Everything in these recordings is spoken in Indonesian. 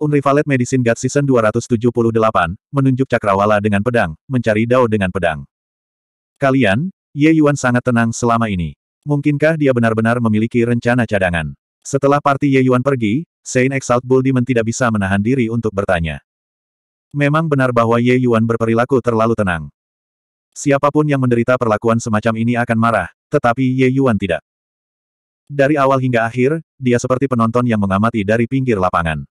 Unrivaled Medicine God Season 278, menunjuk cakrawala dengan pedang, mencari Dao dengan pedang. Kalian, Ye Yuan sangat tenang selama ini. Mungkinkah dia benar-benar memiliki rencana cadangan? Setelah parti Ye Yuan pergi, Saint Exalt Bull Demon tidak bisa menahan diri untuk bertanya. Memang benar bahwa Ye Yuan berperilaku terlalu tenang. Siapapun yang menderita perlakuan semacam ini akan marah, tetapi Ye Yuan tidak. Dari awal hingga akhir, dia seperti penonton yang mengamati dari pinggir lapangan.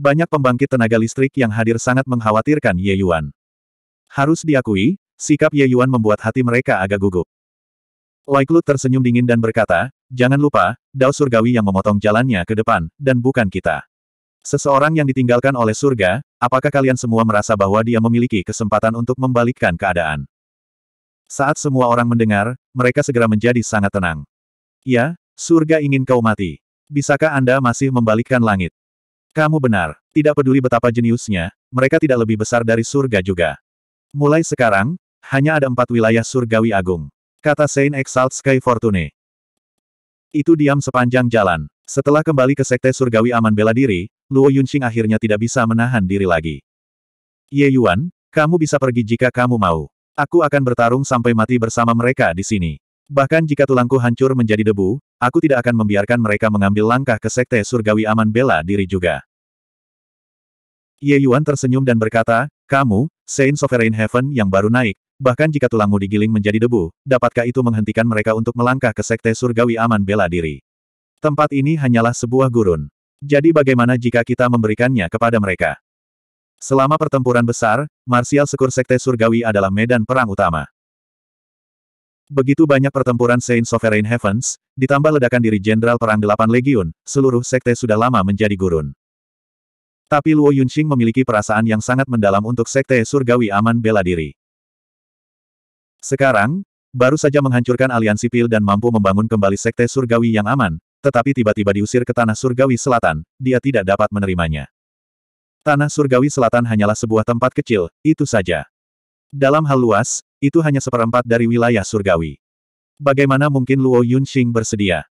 Banyak pembangkit tenaga listrik yang hadir sangat mengkhawatirkan Ye Yuan. Harus diakui, sikap Ye Yuan membuat hati mereka agak gugup. Waiklu tersenyum dingin dan berkata, jangan lupa, Dao Surgawi yang memotong jalannya ke depan, dan bukan kita. Seseorang yang ditinggalkan oleh surga, apakah kalian semua merasa bahwa dia memiliki kesempatan untuk membalikkan keadaan? Saat semua orang mendengar, mereka segera menjadi sangat tenang. Ya, surga ingin kau mati. Bisakah Anda masih membalikkan langit? Kamu benar, tidak peduli betapa jeniusnya, mereka tidak lebih besar dari surga juga. Mulai sekarang, hanya ada empat wilayah surgawi agung. Kata Saint Exalt Sky Fortune. Itu diam sepanjang jalan. Setelah kembali ke sekte surgawi aman bela diri, Luo Yunxing akhirnya tidak bisa menahan diri lagi. Ye Yuan, kamu bisa pergi jika kamu mau. Aku akan bertarung sampai mati bersama mereka di sini. Bahkan jika tulangku hancur menjadi debu, aku tidak akan membiarkan mereka mengambil langkah ke sekte surgawi aman bela diri juga. Ye Yuan tersenyum dan berkata, Kamu, Saint Sovereign Heaven yang baru naik, bahkan jika tulangmu digiling menjadi debu, dapatkah itu menghentikan mereka untuk melangkah ke sekte surgawi aman bela diri? Tempat ini hanyalah sebuah gurun. Jadi bagaimana jika kita memberikannya kepada mereka? Selama pertempuran besar, Marsial Sekur Sekte Surgawi adalah medan perang utama. Begitu banyak pertempuran Saint Sovereign Heavens, ditambah ledakan diri Jenderal Perang Delapan Legiun, seluruh sekte sudah lama menjadi gurun. Tapi Luo Yunxing memiliki perasaan yang sangat mendalam untuk sekte surgawi aman bela diri. Sekarang, baru saja menghancurkan aliansi pil dan mampu membangun kembali sekte surgawi yang aman, tetapi tiba-tiba diusir ke tanah surgawi selatan, dia tidak dapat menerimanya. Tanah surgawi selatan hanyalah sebuah tempat kecil, itu saja. Dalam hal luas, itu hanya seperempat dari wilayah surgawi. Bagaimana mungkin Luo Yunxing bersedia?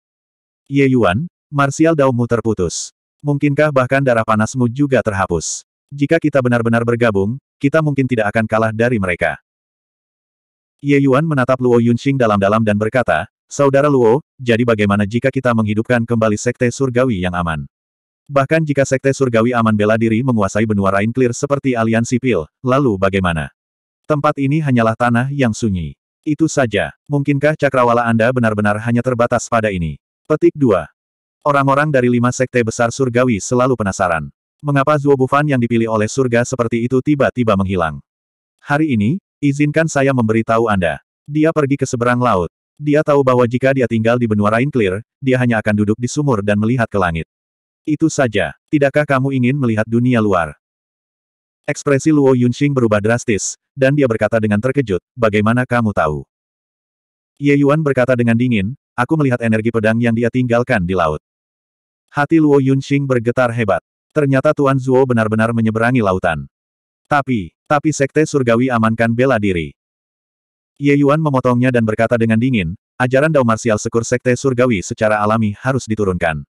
Ye Yuan, Marsial Daumu terputus. Mungkinkah bahkan darah panasmu juga terhapus? Jika kita benar-benar bergabung, kita mungkin tidak akan kalah dari mereka. Ye Yuan menatap Luo Yunxing dalam-dalam dan berkata, Saudara Luo, jadi bagaimana jika kita menghidupkan kembali sekte surgawi yang aman? Bahkan jika sekte surgawi aman bela diri menguasai benua Clear seperti aliansi Pil, lalu bagaimana? Tempat ini hanyalah tanah yang sunyi. Itu saja. Mungkinkah cakrawala Anda benar-benar hanya terbatas pada ini? Petik 2. Orang-orang dari lima sekte besar surgawi selalu penasaran. Mengapa Zuo Zuobufan yang dipilih oleh surga seperti itu tiba-tiba menghilang? Hari ini, izinkan saya memberitahu Anda. Dia pergi ke seberang laut. Dia tahu bahwa jika dia tinggal di benua Rainclear, dia hanya akan duduk di sumur dan melihat ke langit. Itu saja. Tidakkah kamu ingin melihat dunia luar? Ekspresi Luo Yunxing berubah drastis, dan dia berkata dengan terkejut, bagaimana kamu tahu? Ye Yuan berkata dengan dingin, aku melihat energi pedang yang dia tinggalkan di laut. Hati Luo Yunxing bergetar hebat. Ternyata Tuan Zuo benar-benar menyeberangi lautan. Tapi, tapi Sekte Surgawi amankan bela diri. Ye Yuan memotongnya dan berkata dengan dingin, ajaran Dao Marsial Sekur Sekte Surgawi secara alami harus diturunkan.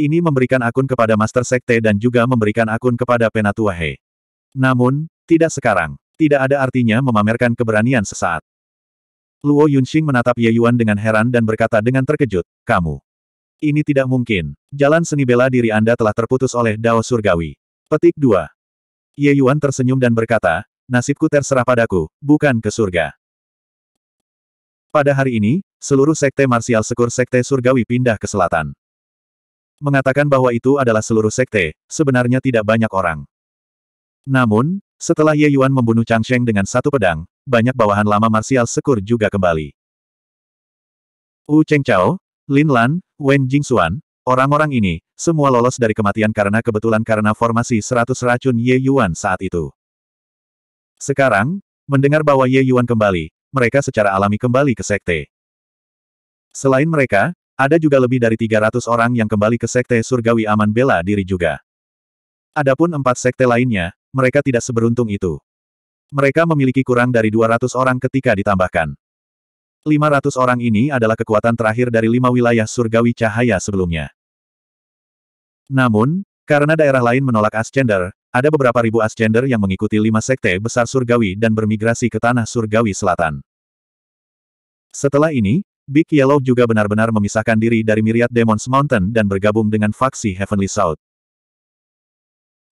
Ini memberikan akun kepada Master Sekte dan juga memberikan akun kepada Penatua He. Namun, tidak sekarang. Tidak ada artinya memamerkan keberanian sesaat. Luo Yunxing menatap Ye Yuan dengan heran dan berkata dengan terkejut, Kamu. Ini tidak mungkin. Jalan seni bela diri Anda telah terputus oleh Dao Surgawi. Petik 2. Ye Yuan tersenyum dan berkata, Nasibku terserah padaku, bukan ke surga. Pada hari ini, seluruh sekte marsial sekur sekte surgawi pindah ke selatan. Mengatakan bahwa itu adalah seluruh sekte, sebenarnya tidak banyak orang. Namun, setelah Ye Yuan membunuh Chang Sheng dengan satu pedang, banyak bawahan lama marsial sekur juga kembali. Wu Cheng Chao, Lin Lan, Wen Jing Jingxuan, orang-orang ini, semua lolos dari kematian karena kebetulan karena formasi seratus racun Ye Yuan saat itu. Sekarang, mendengar bahwa Ye Yuan kembali, mereka secara alami kembali ke sekte. Selain mereka, ada juga lebih dari 300 orang yang kembali ke sekte surgawi aman bela diri juga. Adapun empat sekte lainnya, mereka tidak seberuntung itu. Mereka memiliki kurang dari 200 orang ketika ditambahkan. 500 orang ini adalah kekuatan terakhir dari lima wilayah surgawi cahaya sebelumnya. Namun, karena daerah lain menolak Ascender, ada beberapa ribu Ascender yang mengikuti lima sekte besar surgawi dan bermigrasi ke tanah surgawi selatan. Setelah ini, Big Yellow juga benar-benar memisahkan diri dari Myriad Demons Mountain dan bergabung dengan faksi Heavenly South.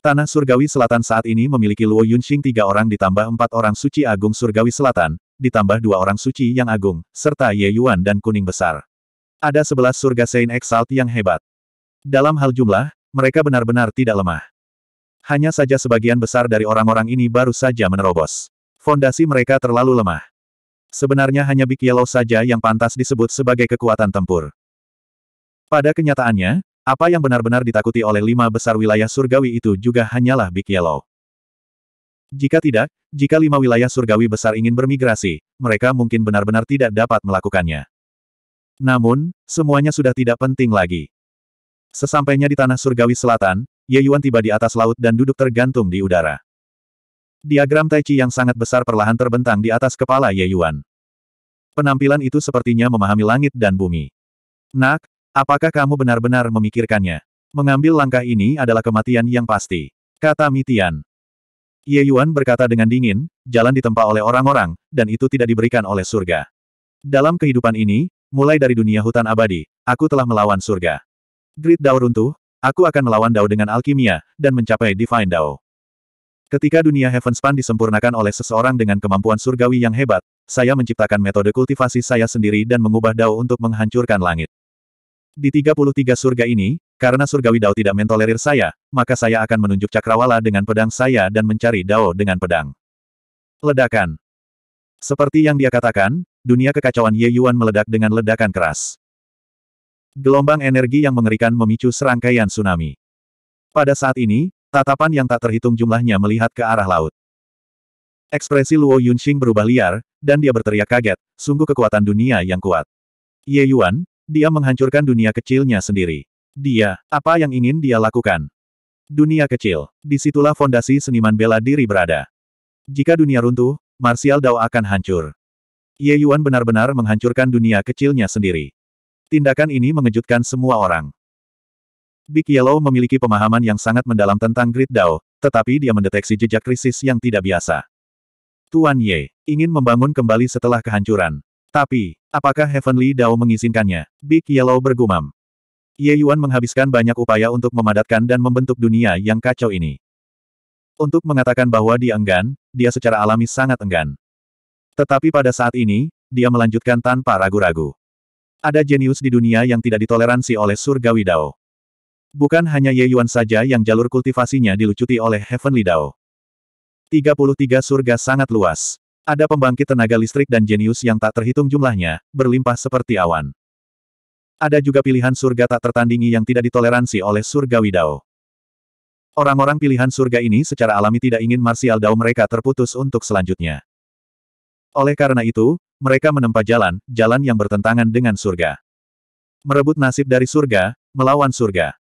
Tanah Surgawi Selatan saat ini memiliki Luo Yunxing tiga orang ditambah empat orang suci agung Surgawi Selatan, ditambah dua orang suci yang agung, serta Ye Yuan dan Kuning Besar. Ada sebelas surga Saint Exalt yang hebat. Dalam hal jumlah, mereka benar-benar tidak lemah. Hanya saja sebagian besar dari orang-orang ini baru saja menerobos. Fondasi mereka terlalu lemah. Sebenarnya hanya Big Yellow saja yang pantas disebut sebagai kekuatan tempur. Pada kenyataannya, apa yang benar-benar ditakuti oleh lima besar wilayah surgawi itu juga hanyalah Big Yellow. Jika tidak, jika lima wilayah surgawi besar ingin bermigrasi, mereka mungkin benar-benar tidak dapat melakukannya. Namun, semuanya sudah tidak penting lagi. Sesampainya di tanah surgawi selatan, Ye Yuan tiba di atas laut dan duduk tergantung di udara. Diagram Tai Chi yang sangat besar perlahan terbentang di atas kepala Ye Yuan. Penampilan itu sepertinya memahami langit dan bumi. Nak, Apakah kamu benar-benar memikirkannya? Mengambil langkah ini adalah kematian yang pasti. Kata Mitian. Ye Yuan berkata dengan dingin, jalan ditempa oleh orang-orang, dan itu tidak diberikan oleh surga. Dalam kehidupan ini, mulai dari dunia hutan abadi, aku telah melawan surga. Grid Dao runtuh, aku akan melawan Dao dengan alkimia, dan mencapai Divine Dao. Ketika dunia Heavenspan disempurnakan oleh seseorang dengan kemampuan surgawi yang hebat, saya menciptakan metode kultivasi saya sendiri dan mengubah Dao untuk menghancurkan langit. Di 33 surga ini, karena surgawi Dao tidak mentolerir saya, maka saya akan menunjuk cakrawala dengan pedang saya dan mencari Dao dengan pedang. Ledakan. Seperti yang dia katakan, dunia kekacauan Ye Yuan meledak dengan ledakan keras. Gelombang energi yang mengerikan memicu serangkaian tsunami. Pada saat ini, tatapan yang tak terhitung jumlahnya melihat ke arah laut. Ekspresi Luo Yunxing berubah liar, dan dia berteriak kaget, sungguh kekuatan dunia yang kuat. Ye Yuan, dia menghancurkan dunia kecilnya sendiri. Dia, apa yang ingin dia lakukan? Dunia kecil, disitulah fondasi seniman bela diri berada. Jika dunia runtuh, Martial Dao akan hancur. Ye Yuan benar-benar menghancurkan dunia kecilnya sendiri. Tindakan ini mengejutkan semua orang. Big Yellow memiliki pemahaman yang sangat mendalam tentang Great Dao, tetapi dia mendeteksi jejak krisis yang tidak biasa. Tuan Ye ingin membangun kembali setelah kehancuran. Tapi, apakah Heavenly Dao mengizinkannya? Big Yellow bergumam. Ye Yuan menghabiskan banyak upaya untuk memadatkan dan membentuk dunia yang kacau ini. Untuk mengatakan bahwa dia enggan, dia secara alami sangat enggan. Tetapi pada saat ini, dia melanjutkan tanpa ragu-ragu. Ada jenius di dunia yang tidak ditoleransi oleh surgawi Dao. Bukan hanya Ye Yuan saja yang jalur kultivasinya dilucuti oleh Heavenly Dao. 33 surga sangat luas. Ada pembangkit tenaga listrik dan jenius yang tak terhitung jumlahnya, berlimpah seperti awan. Ada juga pilihan surga tak tertandingi yang tidak ditoleransi oleh surga Widao. Orang-orang pilihan surga ini secara alami tidak ingin marsial dao mereka terputus untuk selanjutnya. Oleh karena itu, mereka menempa jalan, jalan yang bertentangan dengan surga. Merebut nasib dari surga, melawan surga.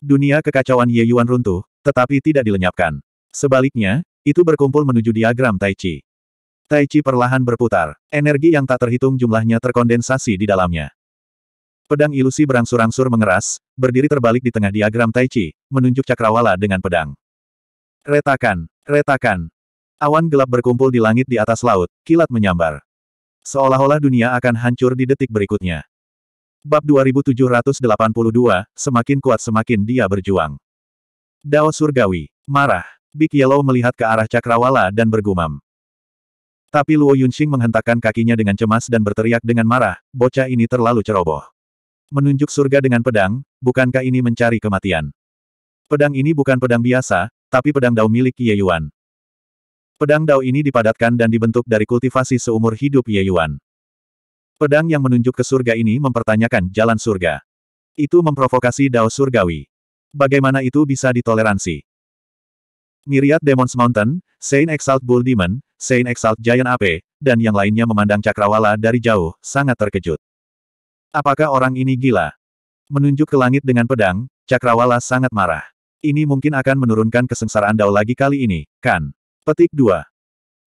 Dunia kekacauan Ye Yuan runtuh, tetapi tidak dilenyapkan. Sebaliknya, itu berkumpul menuju diagram Tai Chi. Tai Chi perlahan berputar. Energi yang tak terhitung jumlahnya terkondensasi di dalamnya. Pedang ilusi berangsur-angsur mengeras, berdiri terbalik di tengah diagram Tai Chi, menunjuk cakrawala dengan pedang. Retakan, retakan. Awan gelap berkumpul di langit di atas laut, kilat menyambar. Seolah-olah dunia akan hancur di detik berikutnya. Bab 2782, semakin kuat semakin dia berjuang. Dao Surgawi, marah. Big Yellow melihat ke arah cakrawala dan bergumam. Tapi Luo Yunxing menghentakkan kakinya dengan cemas dan berteriak dengan marah, bocah ini terlalu ceroboh. Menunjuk surga dengan pedang, bukankah ini mencari kematian? Pedang ini bukan pedang biasa, tapi pedang dao milik Ye Yuan. Pedang dao ini dipadatkan dan dibentuk dari kultivasi seumur hidup Ye Yuan. Pedang yang menunjuk ke surga ini mempertanyakan jalan surga. Itu memprovokasi dao surgawi. Bagaimana itu bisa ditoleransi? Miriad Demons Mountain, Saint Exalt Bull Demon, Saint Exalt Giant ape, dan yang lainnya memandang cakrawala dari jauh, sangat terkejut. Apakah orang ini gila? Menunjuk ke langit dengan pedang, cakrawala sangat marah. Ini mungkin akan menurunkan kesengsaraan Dao lagi kali ini, kan? Petik 2.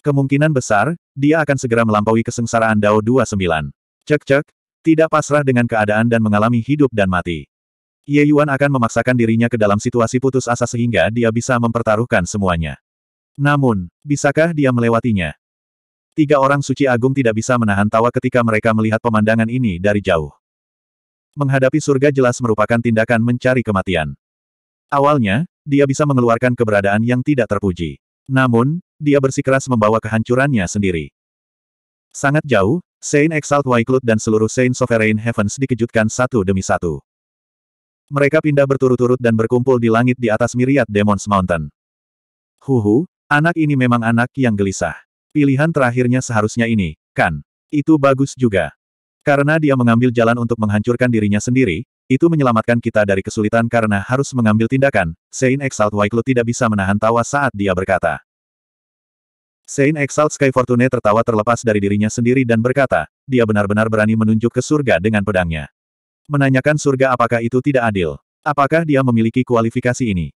Kemungkinan besar, dia akan segera melampaui kesengsaraan Dao 29. Cek-cek, tidak pasrah dengan keadaan dan mengalami hidup dan mati. Ye Yuan akan memaksakan dirinya ke dalam situasi putus asa sehingga dia bisa mempertaruhkan semuanya. Namun, bisakah dia melewatinya? Tiga orang suci agung tidak bisa menahan tawa ketika mereka melihat pemandangan ini dari jauh. Menghadapi surga jelas merupakan tindakan mencari kematian. Awalnya, dia bisa mengeluarkan keberadaan yang tidak terpuji. Namun, dia bersikeras membawa kehancurannya sendiri. Sangat jauh, Saint Exalt Waiklut dan seluruh Saint Sovereign Heavens dikejutkan satu demi satu. Mereka pindah berturut-turut dan berkumpul di langit di atas miriat Demons Mountain. Huhu, Anak ini memang anak yang gelisah. Pilihan terakhirnya seharusnya ini, kan? Itu bagus juga. Karena dia mengambil jalan untuk menghancurkan dirinya sendiri, itu menyelamatkan kita dari kesulitan karena harus mengambil tindakan. Saint Exalt Waiklu tidak bisa menahan tawa saat dia berkata. Saint Exalt Sky Fortune tertawa terlepas dari dirinya sendiri dan berkata, dia benar-benar berani menunjuk ke surga dengan pedangnya. Menanyakan surga apakah itu tidak adil. Apakah dia memiliki kualifikasi ini?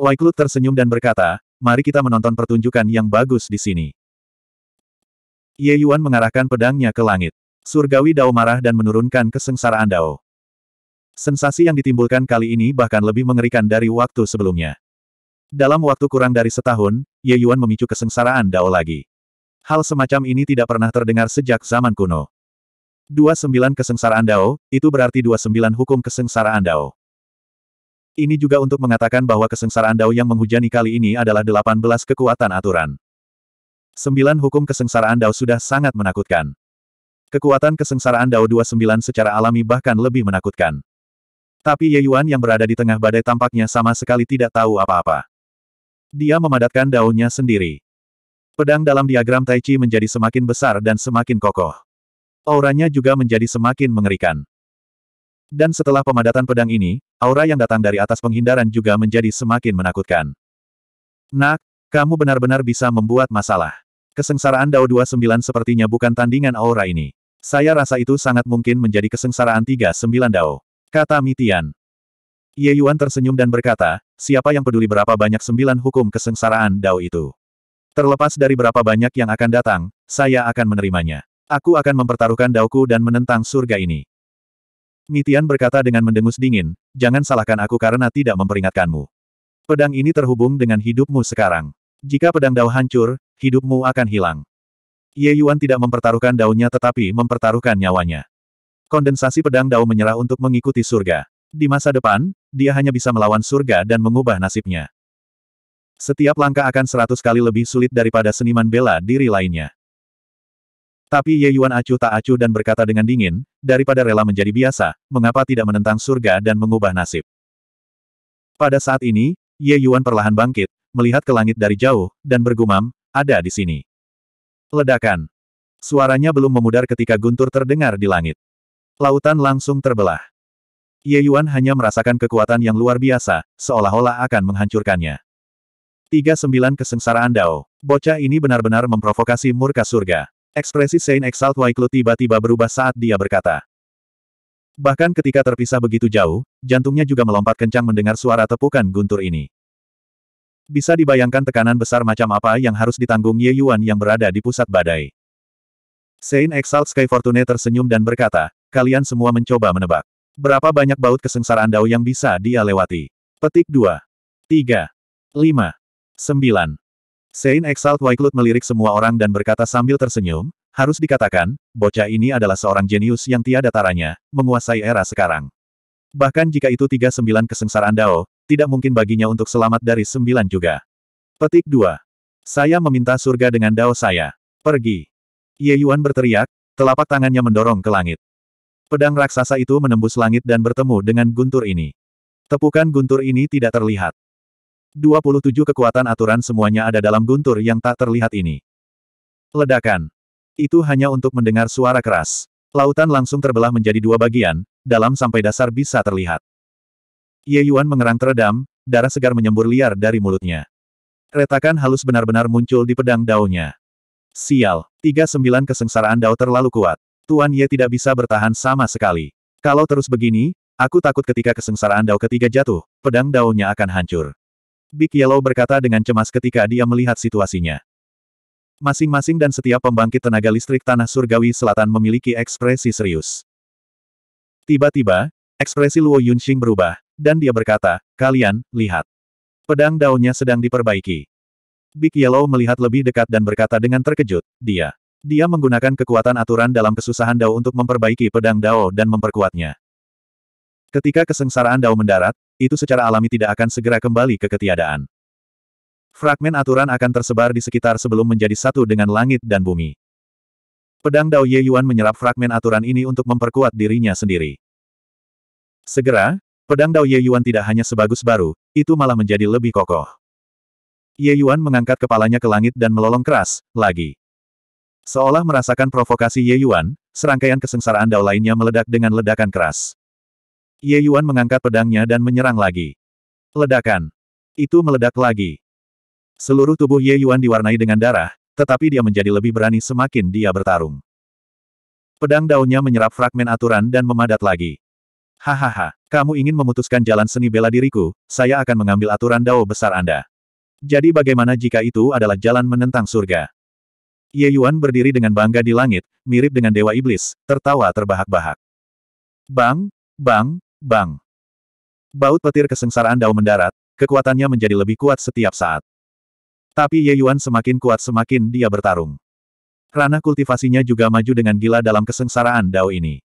Waiklu tersenyum dan berkata, mari kita menonton pertunjukan yang bagus di sini. Ye Yuan mengarahkan pedangnya ke langit. Surgawi Dao marah dan menurunkan kesengsaraan Dao. Sensasi yang ditimbulkan kali ini bahkan lebih mengerikan dari waktu sebelumnya. Dalam waktu kurang dari setahun, Ye Yuan memicu kesengsaraan Dao lagi. Hal semacam ini tidak pernah terdengar sejak zaman kuno. 29 kesengsaraan Dao, itu berarti 29 hukum kesengsaraan Dao. Ini juga untuk mengatakan bahwa kesengsaraan Dao yang menghujani kali ini adalah 18 kekuatan aturan. Sembilan hukum kesengsaraan Dao sudah sangat menakutkan. Kekuatan kesengsaraan Dao 29 secara alami bahkan lebih menakutkan. Tapi Ye Yuan yang berada di tengah badai tampaknya sama sekali tidak tahu apa-apa. Dia memadatkan daunnya sendiri. Pedang dalam diagram Tai Chi menjadi semakin besar dan semakin kokoh. Auranya juga menjadi semakin mengerikan. Dan setelah pemadatan pedang ini, aura yang datang dari atas penghindaran juga menjadi semakin menakutkan. Nak, kamu benar-benar bisa membuat masalah. Kesengsaraan Dao 29 sepertinya bukan tandingan aura ini. Saya rasa itu sangat mungkin menjadi kesengsaraan 39 Dao. Kata Mitian. Ye Yuan tersenyum dan berkata, siapa yang peduli berapa banyak sembilan hukum kesengsaraan Dao itu. Terlepas dari berapa banyak yang akan datang, saya akan menerimanya. Aku akan mempertaruhkan Daoku dan menentang surga ini. Nitian berkata dengan mendengus dingin, jangan salahkan aku karena tidak memperingatkanmu. Pedang ini terhubung dengan hidupmu sekarang. Jika pedang Dao hancur, hidupmu akan hilang. Ye Yuan tidak mempertaruhkan daunnya tetapi mempertaruhkan nyawanya. Kondensasi pedang Dao menyerah untuk mengikuti surga. Di masa depan, dia hanya bisa melawan surga dan mengubah nasibnya. Setiap langkah akan seratus kali lebih sulit daripada seniman bela diri lainnya. Tapi Ye Yuan acuh tak acuh dan berkata dengan dingin, daripada rela menjadi biasa, mengapa tidak menentang surga dan mengubah nasib. Pada saat ini, Ye Yuan perlahan bangkit, melihat ke langit dari jauh, dan bergumam, ada di sini. Ledakan. Suaranya belum memudar ketika guntur terdengar di langit. Lautan langsung terbelah. Ye Yuan hanya merasakan kekuatan yang luar biasa, seolah-olah akan menghancurkannya. 39 Kesengsaraan Dao. Bocah ini benar-benar memprovokasi murka surga. Ekspresi Saint Exalt Waiklu tiba-tiba berubah saat dia berkata. Bahkan ketika terpisah begitu jauh, jantungnya juga melompat kencang mendengar suara tepukan guntur ini. Bisa dibayangkan tekanan besar macam apa yang harus ditanggung Ye Yuan yang berada di pusat badai. Saint Exalt Sky Fortune tersenyum dan berkata, kalian semua mencoba menebak. Berapa banyak baut kesengsaraan Dao yang bisa dia lewati? Petik 2. 3. 5. 9. Sein Exalt Waiklut melirik semua orang dan berkata sambil tersenyum, harus dikatakan, bocah ini adalah seorang jenius yang tiada taranya, menguasai era sekarang. Bahkan jika itu tiga sembilan kesengsaraan Dao, tidak mungkin baginya untuk selamat dari sembilan juga. Petik 2. Saya meminta surga dengan Dao saya. Pergi. Ye Yuan berteriak, telapak tangannya mendorong ke langit. Pedang raksasa itu menembus langit dan bertemu dengan guntur ini. Tepukan guntur ini tidak terlihat. 27 kekuatan aturan semuanya ada dalam guntur yang tak terlihat ini. Ledakan. Itu hanya untuk mendengar suara keras. Lautan langsung terbelah menjadi dua bagian, dalam sampai dasar bisa terlihat. Ye Yuan mengerang teredam, darah segar menyembur liar dari mulutnya. Retakan halus benar-benar muncul di pedang daunnya. Sial, 39 kesengsaraan dao terlalu kuat. Tuan Ye tidak bisa bertahan sama sekali. Kalau terus begini, aku takut ketika kesengsaraan dao ketiga jatuh, pedang daunnya akan hancur. Big Yellow berkata dengan cemas ketika dia melihat situasinya. Masing-masing dan setiap pembangkit tenaga listrik Tanah Surgawi Selatan memiliki ekspresi serius. Tiba-tiba, ekspresi Luo Yunxing berubah, dan dia berkata, kalian, lihat. Pedang daunnya sedang diperbaiki. Big Yellow melihat lebih dekat dan berkata dengan terkejut, dia. Dia menggunakan kekuatan aturan dalam kesusahan Dao untuk memperbaiki pedang Dao dan memperkuatnya. Ketika kesengsaraan Dao mendarat, itu secara alami tidak akan segera kembali ke ketiadaan. Fragmen aturan akan tersebar di sekitar sebelum menjadi satu dengan langit dan bumi. Pedang Dao Ye Yuan menyerap fragmen aturan ini untuk memperkuat dirinya sendiri. Segera, pedang Dao Ye Yuan tidak hanya sebagus baru, itu malah menjadi lebih kokoh. Ye Yuan mengangkat kepalanya ke langit dan melolong keras, lagi. Seolah merasakan provokasi Ye Yuan, serangkaian kesengsaraan Dao lainnya meledak dengan ledakan keras. Ye Yuan mengangkat pedangnya dan menyerang lagi. Ledakan. Itu meledak lagi. Seluruh tubuh Ye Yuan diwarnai dengan darah, tetapi dia menjadi lebih berani semakin dia bertarung. Pedang daunnya menyerap fragmen aturan dan memadat lagi. Hahaha, kamu ingin memutuskan jalan seni bela diriku, saya akan mengambil aturan dao besar Anda. Jadi bagaimana jika itu adalah jalan menentang surga? Ye Yuan berdiri dengan bangga di langit, mirip dengan Dewa Iblis, tertawa terbahak-bahak. Bang, bang, Bang! Baut petir kesengsaraan Dao mendarat, kekuatannya menjadi lebih kuat setiap saat. Tapi Ye Yuan semakin kuat semakin dia bertarung. Ranah kultivasinya juga maju dengan gila dalam kesengsaraan Dao ini.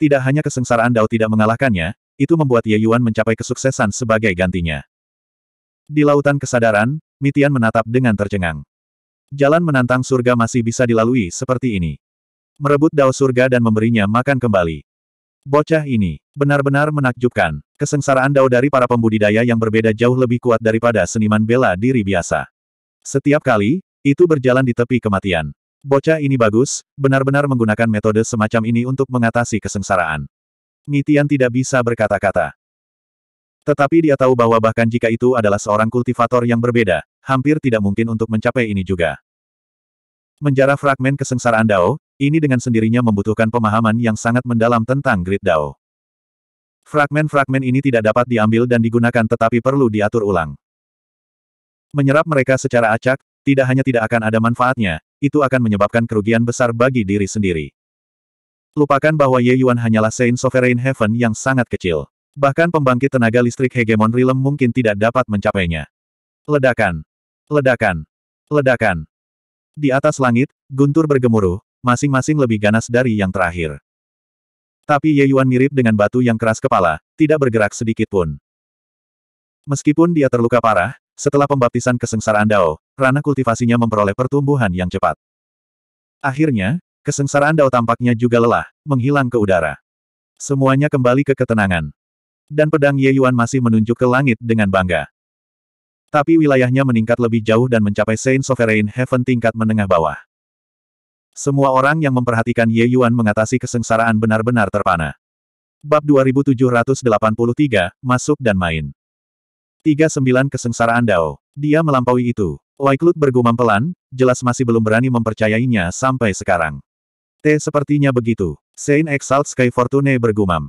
Tidak hanya kesengsaraan Dao tidak mengalahkannya, itu membuat Ye Yuan mencapai kesuksesan sebagai gantinya. Di lautan kesadaran, Mitian menatap dengan tercengang. Jalan menantang surga masih bisa dilalui seperti ini. Merebut Dao surga dan memberinya makan kembali. Bocah ini, benar-benar menakjubkan. Kesengsaraan dao dari para pembudidaya yang berbeda jauh lebih kuat daripada seniman bela diri biasa. Setiap kali, itu berjalan di tepi kematian. Bocah ini bagus, benar-benar menggunakan metode semacam ini untuk mengatasi kesengsaraan. Nitian tidak bisa berkata-kata. Tetapi dia tahu bahwa bahkan jika itu adalah seorang kultivator yang berbeda, hampir tidak mungkin untuk mencapai ini juga. Menjarah fragmen kesengsaraan Dao, ini dengan sendirinya membutuhkan pemahaman yang sangat mendalam tentang Grid Dao. Fragmen-fragmen ini tidak dapat diambil dan digunakan tetapi perlu diatur ulang. Menyerap mereka secara acak, tidak hanya tidak akan ada manfaatnya, itu akan menyebabkan kerugian besar bagi diri sendiri. Lupakan bahwa Ye Yuan hanyalah Saint Sovereign Heaven yang sangat kecil. Bahkan pembangkit tenaga listrik hegemon Rilem mungkin tidak dapat mencapainya. Ledakan. Ledakan. Ledakan. Di atas langit, guntur bergemuruh, masing-masing lebih ganas dari yang terakhir. Tapi Ye Yuan mirip dengan batu yang keras kepala, tidak bergerak sedikit pun. Meskipun dia terluka parah, setelah pembaptisan kesengsaraan Dao, ranah kultivasinya memperoleh pertumbuhan yang cepat. Akhirnya, kesengsaraan Dao tampaknya juga lelah, menghilang ke udara. Semuanya kembali ke ketenangan. Dan pedang Ye Yuan masih menunjuk ke langit dengan bangga. Tapi wilayahnya meningkat lebih jauh dan mencapai Saint Sovereign Heaven tingkat menengah bawah. Semua orang yang memperhatikan Ye Yuan mengatasi kesengsaraan benar-benar terpana. Bab 2783, Masuk dan Main 39 Kesengsaraan Dao. Dia melampaui itu. Waiklut bergumam pelan, jelas masih belum berani mempercayainya sampai sekarang. T sepertinya begitu. Saint Exalt Sky Fortune bergumam.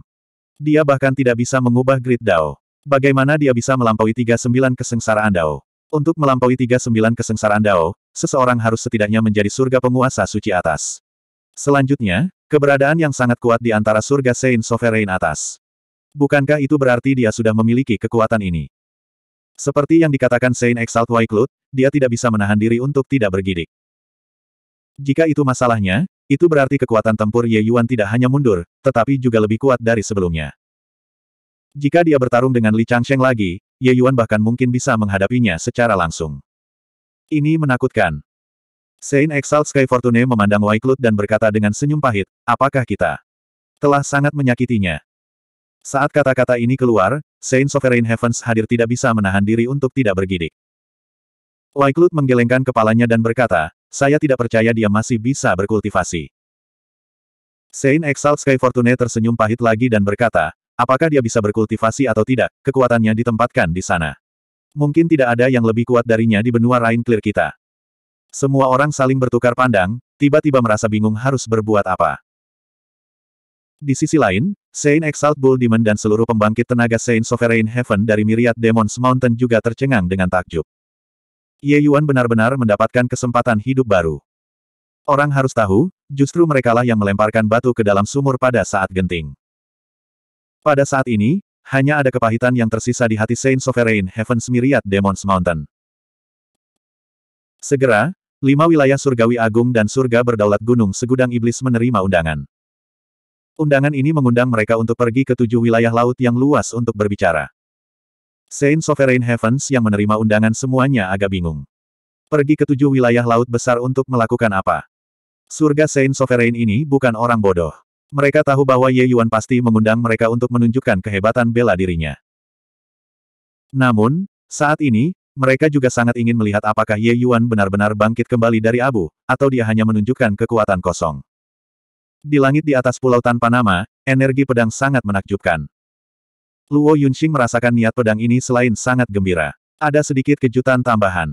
Dia bahkan tidak bisa mengubah grid Dao. Bagaimana dia bisa melampaui 39 kesengsaraan Dao? Untuk melampaui 39 kesengsaraan Dao, seseorang harus setidaknya menjadi surga penguasa suci atas. Selanjutnya, keberadaan yang sangat kuat di antara surga Saint Sovereign atas. Bukankah itu berarti dia sudah memiliki kekuatan ini? Seperti yang dikatakan Saint Exalt Wyclut, dia tidak bisa menahan diri untuk tidak bergidik. Jika itu masalahnya, itu berarti kekuatan tempur Ye Yuan tidak hanya mundur, tetapi juga lebih kuat dari sebelumnya. Jika dia bertarung dengan Li Changsheng lagi, Ye Yuan bahkan mungkin bisa menghadapinya secara langsung. Ini menakutkan. Saint Exalt Sky Fortune memandang Waiklut dan berkata dengan senyum pahit, apakah kita telah sangat menyakitinya? Saat kata-kata ini keluar, Saint Sovereign Heavens hadir tidak bisa menahan diri untuk tidak bergidik. Waiklut menggelengkan kepalanya dan berkata, saya tidak percaya dia masih bisa berkultivasi. Saint Exalt Sky Fortune tersenyum pahit lagi dan berkata, apakah dia bisa berkultivasi atau tidak, kekuatannya ditempatkan di sana. Mungkin tidak ada yang lebih kuat darinya di benua Rain Clear kita. Semua orang saling bertukar pandang, tiba-tiba merasa bingung harus berbuat apa. Di sisi lain, Saint Exalt Bull Demon dan seluruh pembangkit tenaga Saint Sovereign Heaven dari Myriad Demons Mountain juga tercengang dengan takjub. Ye Yuan benar-benar mendapatkan kesempatan hidup baru. Orang harus tahu, justru merekalah yang melemparkan batu ke dalam sumur pada saat genting. Pada saat ini, hanya ada kepahitan yang tersisa di hati Saint Sovereign Heaven's Myriad Demons Mountain. Segera, lima wilayah surgawi agung dan surga berdaulat gunung segudang iblis menerima undangan. Undangan ini mengundang mereka untuk pergi ke tujuh wilayah laut yang luas untuk berbicara. Saint Sovereign Heavens yang menerima undangan semuanya agak bingung. Pergi ke tujuh wilayah laut besar untuk melakukan apa? Surga Saint Sovereign ini bukan orang bodoh. Mereka tahu bahwa Ye Yuan pasti mengundang mereka untuk menunjukkan kehebatan bela dirinya. Namun, saat ini, mereka juga sangat ingin melihat apakah Ye Yuan benar-benar bangkit kembali dari abu, atau dia hanya menunjukkan kekuatan kosong. Di langit di atas pulau tanpa nama, energi pedang sangat menakjubkan. Luo Yunxing merasakan niat pedang ini selain sangat gembira. Ada sedikit kejutan tambahan.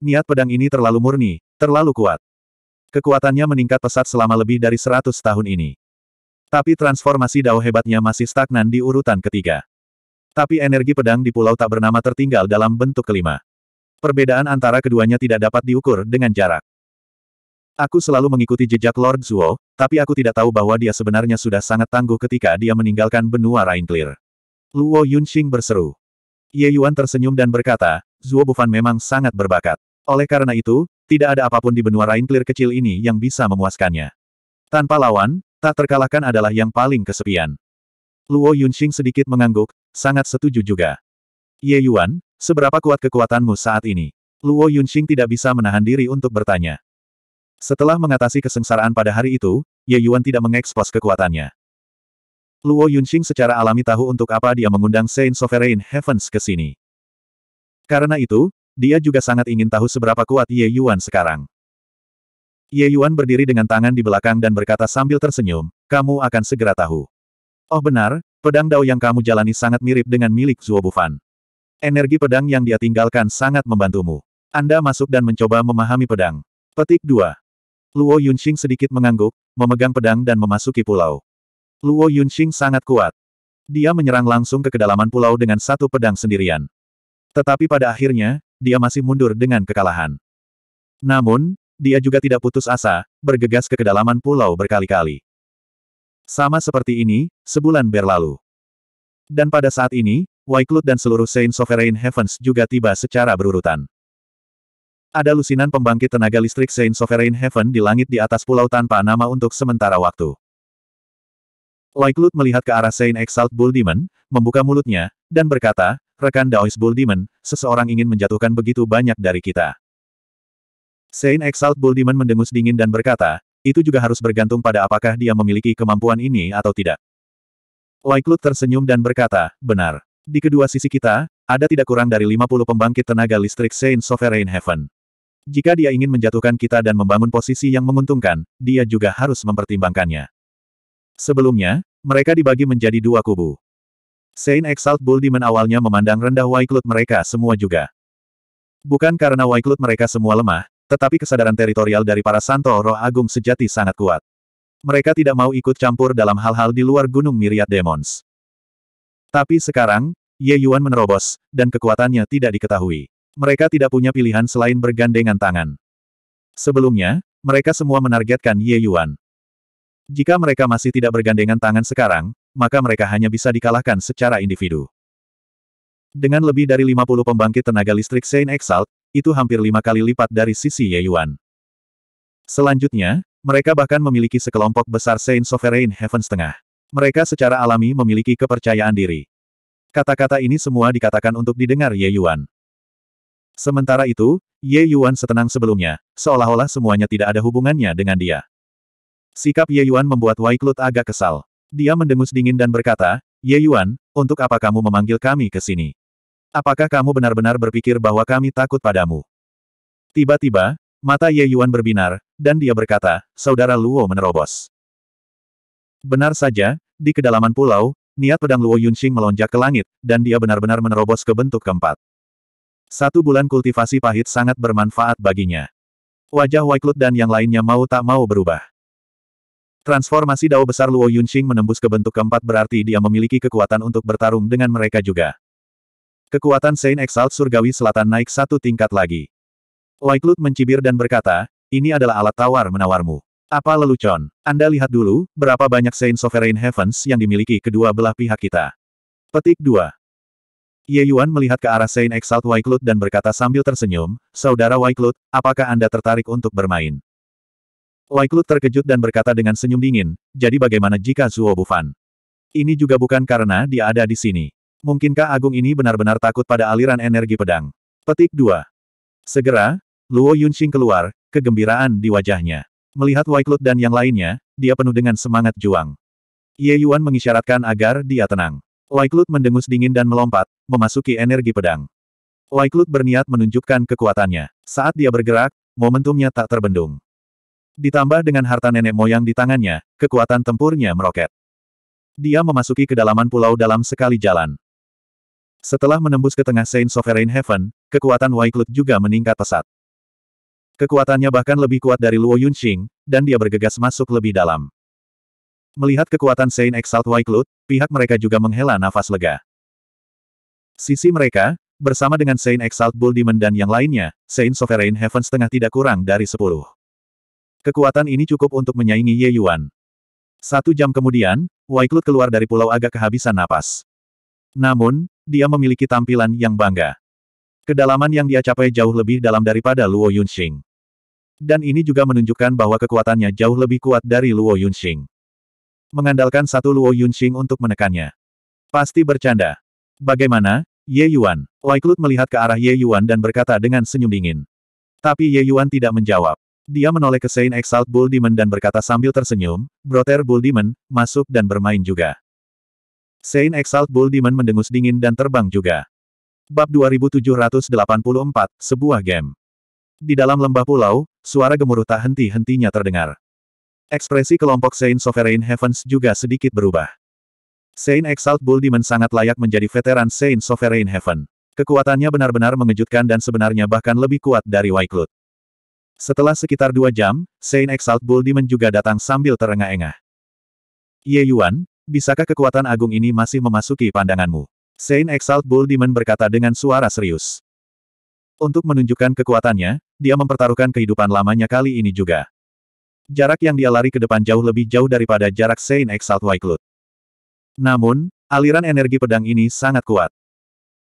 Niat pedang ini terlalu murni, terlalu kuat. Kekuatannya meningkat pesat selama lebih dari 100 tahun ini. Tapi transformasi Dao hebatnya masih stagnan di urutan ketiga. Tapi energi pedang di pulau tak bernama tertinggal dalam bentuk kelima. Perbedaan antara keduanya tidak dapat diukur dengan jarak. Aku selalu mengikuti jejak Lord Zuo, tapi aku tidak tahu bahwa dia sebenarnya sudah sangat tangguh ketika dia meninggalkan benua Rainclear. Luo Yunxing berseru. Ye Yuan tersenyum dan berkata, Zuo Bufan memang sangat berbakat. Oleh karena itu, tidak ada apapun di benua Rainclear kecil ini yang bisa memuaskannya. Tanpa lawan, tak terkalahkan adalah yang paling kesepian. Luo Yunxing sedikit mengangguk, sangat setuju juga. Ye Yuan, seberapa kuat kekuatanmu saat ini? Luo Yunxing tidak bisa menahan diri untuk bertanya. Setelah mengatasi kesengsaraan pada hari itu, Ye Yuan tidak mengekspos kekuatannya. Luo Yunxing secara alami tahu untuk apa dia mengundang Saint Sovereign Heavens ke sini. Karena itu, dia juga sangat ingin tahu seberapa kuat Ye Yuan sekarang. Ye Yuan berdiri dengan tangan di belakang dan berkata sambil tersenyum, kamu akan segera tahu. Oh benar, pedang Dao yang kamu jalani sangat mirip dengan milik Zuo Bufan. Energi pedang yang dia tinggalkan sangat membantumu. Anda masuk dan mencoba memahami pedang. Petik 2. Luo Yunxing sedikit mengangguk, memegang pedang dan memasuki pulau. Luo Yunxing sangat kuat. Dia menyerang langsung ke kedalaman pulau dengan satu pedang sendirian. Tetapi pada akhirnya, dia masih mundur dengan kekalahan. Namun, dia juga tidak putus asa, bergegas ke kedalaman pulau berkali-kali. Sama seperti ini, sebulan berlalu. Dan pada saat ini, Wyclut dan seluruh Saint Sovereign Heavens juga tiba secara berurutan. Ada lusinan pembangkit tenaga listrik Saint Sovereign Heaven di langit di atas pulau tanpa nama untuk sementara waktu. Wyclut melihat ke arah Saint Exalt Bull Demon, membuka mulutnya, dan berkata, Rekan Daois Bull Demon, seseorang ingin menjatuhkan begitu banyak dari kita. Sein Exalt Buldiman mendengus dingin dan berkata, itu juga harus bergantung pada apakah dia memiliki kemampuan ini atau tidak. Waiklut tersenyum dan berkata, benar. Di kedua sisi kita, ada tidak kurang dari 50 pembangkit tenaga listrik Saint Sovereign Heaven. Jika dia ingin menjatuhkan kita dan membangun posisi yang menguntungkan, dia juga harus mempertimbangkannya. Sebelumnya, mereka dibagi menjadi dua kubu. Sein Exalt Buldiman awalnya memandang rendah Waiklut mereka semua juga. Bukan karena Waiklut mereka semua lemah, tetapi kesadaran teritorial dari para santo roh agung sejati sangat kuat. Mereka tidak mau ikut campur dalam hal-hal di luar gunung miriat demons. Tapi sekarang, Ye Yuan menerobos, dan kekuatannya tidak diketahui. Mereka tidak punya pilihan selain bergandengan tangan. Sebelumnya, mereka semua menargetkan Ye Yuan. Jika mereka masih tidak bergandengan tangan sekarang, maka mereka hanya bisa dikalahkan secara individu. Dengan lebih dari 50 pembangkit tenaga listrik Saint Exalt, itu hampir lima kali lipat dari sisi Ye Yuan. Selanjutnya, mereka bahkan memiliki sekelompok besar Saint Sovereign Heaven setengah. Mereka secara alami memiliki kepercayaan diri. Kata-kata ini semua dikatakan untuk didengar Ye Yuan. Sementara itu, Ye Yuan setenang sebelumnya, seolah-olah semuanya tidak ada hubungannya dengan dia. Sikap Ye Yuan membuat Wai Klut agak kesal. Dia mendengus dingin dan berkata, Ye Yuan, untuk apa kamu memanggil kami ke sini? Apakah kamu benar-benar berpikir bahwa kami takut padamu? Tiba-tiba, mata Ye Yuan berbinar, dan dia berkata, Saudara Luo menerobos. Benar saja, di kedalaman pulau, niat pedang Luo Yunxing melonjak ke langit, dan dia benar-benar menerobos ke bentuk keempat. Satu bulan kultivasi pahit sangat bermanfaat baginya. Wajah Waiklut dan yang lainnya mau tak mau berubah. Transformasi dao besar Luo Yunxing menembus ke bentuk keempat berarti dia memiliki kekuatan untuk bertarung dengan mereka juga. Kekuatan Saint Exalt Surgawi Selatan naik satu tingkat lagi. Loiklut mencibir dan berkata, ini adalah alat tawar menawarmu. Apa lelucon? Anda lihat dulu, berapa banyak Saint Sovereign Heavens yang dimiliki kedua belah pihak kita. Petik 2. Ye Yuan melihat ke arah Saint Exalt Waiklut dan berkata sambil tersenyum, Saudara Waiklut, apakah Anda tertarik untuk bermain? Waiklut terkejut dan berkata dengan senyum dingin, jadi bagaimana jika Zuo Bufan? Ini juga bukan karena dia ada di sini. Mungkinkah Agung ini benar-benar takut pada aliran energi pedang? Petik 2. Segera, Luo Yunxing keluar, kegembiraan di wajahnya. Melihat Waiklut dan yang lainnya, dia penuh dengan semangat juang. Ye Yuan mengisyaratkan agar dia tenang. Waiklut mendengus dingin dan melompat, memasuki energi pedang. Waiklut berniat menunjukkan kekuatannya. Saat dia bergerak, momentumnya tak terbendung. Ditambah dengan harta nenek moyang di tangannya, kekuatan tempurnya meroket. Dia memasuki kedalaman pulau dalam sekali jalan. Setelah menembus ke tengah Saint Sovereign Heaven, kekuatan Waiklut juga meningkat pesat. Kekuatannya bahkan lebih kuat dari Luo Yunxing, dan dia bergegas masuk lebih dalam. Melihat kekuatan Saint Exalt Waiklut, pihak mereka juga menghela nafas lega. Sisi mereka, bersama dengan Saint Exalt Bull Demon dan yang lainnya, Saint Sovereign Heaven setengah tidak kurang dari sepuluh. Kekuatan ini cukup untuk menyaingi Ye Yuan. Satu jam kemudian, Waiklut keluar dari pulau agak kehabisan napas. Namun, dia memiliki tampilan yang bangga. Kedalaman yang dia capai jauh lebih dalam daripada Luo Yunxing. Dan ini juga menunjukkan bahwa kekuatannya jauh lebih kuat dari Luo Yunxing. Mengandalkan satu Luo Yunxing untuk menekannya. Pasti bercanda. Bagaimana, Ye Yuan? Laiklut melihat ke arah Ye Yuan dan berkata dengan senyum dingin. Tapi Ye Yuan tidak menjawab. Dia menoleh ke Saint Exalt Bull Demon dan berkata sambil tersenyum, Brother Bull Demon, masuk dan bermain juga. Saint Exalt Bull Demon mendengus dingin dan terbang juga. Bab 2784, sebuah game. Di dalam lembah pulau, suara gemuruh tak henti-hentinya terdengar. Ekspresi kelompok Saint Sovereign Heavens juga sedikit berubah. Saint Exalt Bull Demon sangat layak menjadi veteran Saint Sovereign Heaven. Kekuatannya benar-benar mengejutkan dan sebenarnya bahkan lebih kuat dari Waiklut. Setelah sekitar dua jam, Saint Exalt Bull Demon juga datang sambil terengah-engah. Ye Yuan, Bisakah kekuatan agung ini masih memasuki pandanganmu? Saint Exalt Bull Demon berkata dengan suara serius. Untuk menunjukkan kekuatannya, dia mempertaruhkan kehidupan lamanya kali ini juga. Jarak yang dia lari ke depan jauh lebih jauh daripada jarak Saint Exalt Wyclut. Namun, aliran energi pedang ini sangat kuat.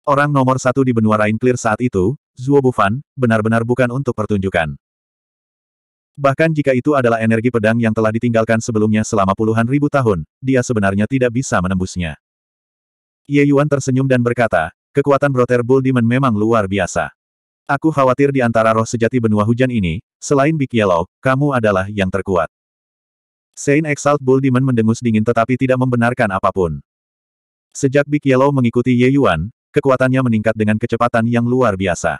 Orang nomor satu di benua Clear saat itu, Zuo Bufan, benar-benar bukan untuk pertunjukan. Bahkan jika itu adalah energi pedang yang telah ditinggalkan sebelumnya selama puluhan ribu tahun, dia sebenarnya tidak bisa menembusnya. Ye Yuan tersenyum dan berkata, kekuatan Brother Bull Demon memang luar biasa. Aku khawatir di antara roh sejati benua hujan ini, selain Big Yellow, kamu adalah yang terkuat. Saint Exalt Bull Demon mendengus dingin tetapi tidak membenarkan apapun. Sejak Big Yellow mengikuti Ye Yuan, kekuatannya meningkat dengan kecepatan yang luar biasa.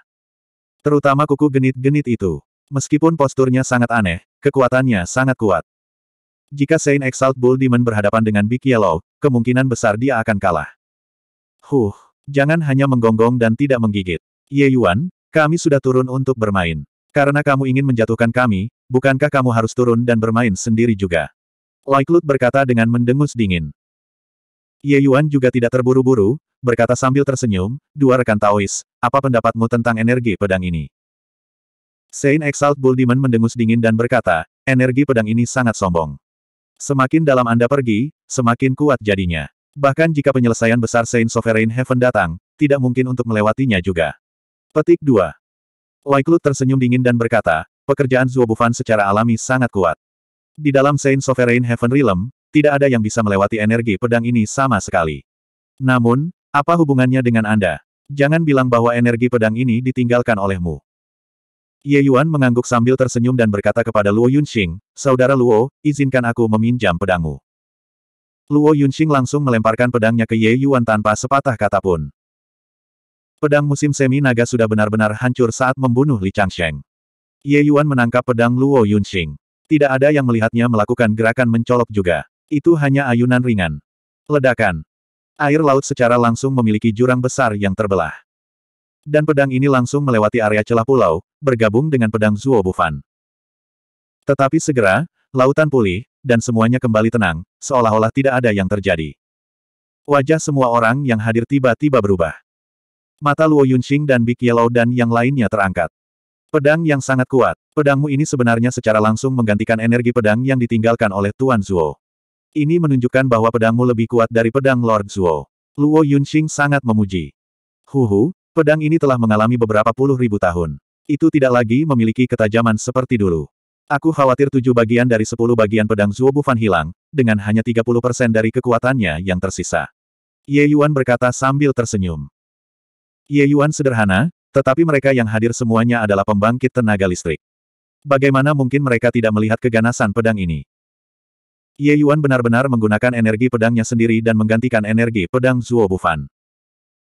Terutama kuku genit-genit itu. Meskipun posturnya sangat aneh, kekuatannya sangat kuat. Jika Saint Exalt Bull Demon berhadapan dengan Big Yellow, kemungkinan besar dia akan kalah. Huh, jangan hanya menggonggong dan tidak menggigit. Ye Yuan, kami sudah turun untuk bermain. Karena kamu ingin menjatuhkan kami, bukankah kamu harus turun dan bermain sendiri juga? Loiklut berkata dengan mendengus dingin. Ye Yuan juga tidak terburu-buru, berkata sambil tersenyum, dua rekan Taois, apa pendapatmu tentang energi pedang ini? Saint Exalt Bull Demon mendengus dingin dan berkata, energi pedang ini sangat sombong. Semakin dalam Anda pergi, semakin kuat jadinya. Bahkan jika penyelesaian besar Saint Sovereign Heaven datang, tidak mungkin untuk melewatinya juga. Petik 2. Waiklut tersenyum dingin dan berkata, pekerjaan Zuobufan secara alami sangat kuat. Di dalam Saint Sovereign Heaven Realm, tidak ada yang bisa melewati energi pedang ini sama sekali. Namun, apa hubungannya dengan Anda? Jangan bilang bahwa energi pedang ini ditinggalkan olehmu. Ye Yuan mengangguk sambil tersenyum dan berkata kepada Luo Yunxing, Saudara Luo, izinkan aku meminjam pedangmu. Luo Yunxing langsung melemparkan pedangnya ke Ye Yuan tanpa sepatah kata pun. Pedang musim semi naga sudah benar-benar hancur saat membunuh Li Changsheng. Ye Yuan menangkap pedang Luo Yunxing. Tidak ada yang melihatnya melakukan gerakan mencolok juga. Itu hanya ayunan ringan. Ledakan. Air laut secara langsung memiliki jurang besar yang terbelah dan pedang ini langsung melewati area celah pulau, bergabung dengan pedang Zuo Bufan. Tetapi segera, lautan pulih, dan semuanya kembali tenang, seolah-olah tidak ada yang terjadi. Wajah semua orang yang hadir tiba-tiba berubah. Mata Luo Yunxing dan Big Yellow dan yang lainnya terangkat. Pedang yang sangat kuat. Pedangmu ini sebenarnya secara langsung menggantikan energi pedang yang ditinggalkan oleh Tuan Zuo. Ini menunjukkan bahwa pedangmu lebih kuat dari pedang Lord Zuo. Luo Yunxing sangat memuji. Huhu, Pedang ini telah mengalami beberapa puluh ribu tahun. Itu tidak lagi memiliki ketajaman seperti dulu. Aku khawatir tujuh bagian dari sepuluh bagian pedang Zuobufan hilang, dengan hanya 30% dari kekuatannya yang tersisa. Ye Yuan berkata sambil tersenyum. Ye Yuan sederhana, tetapi mereka yang hadir semuanya adalah pembangkit tenaga listrik. Bagaimana mungkin mereka tidak melihat keganasan pedang ini? Ye Yuan benar-benar menggunakan energi pedangnya sendiri dan menggantikan energi pedang Zuo Bufan.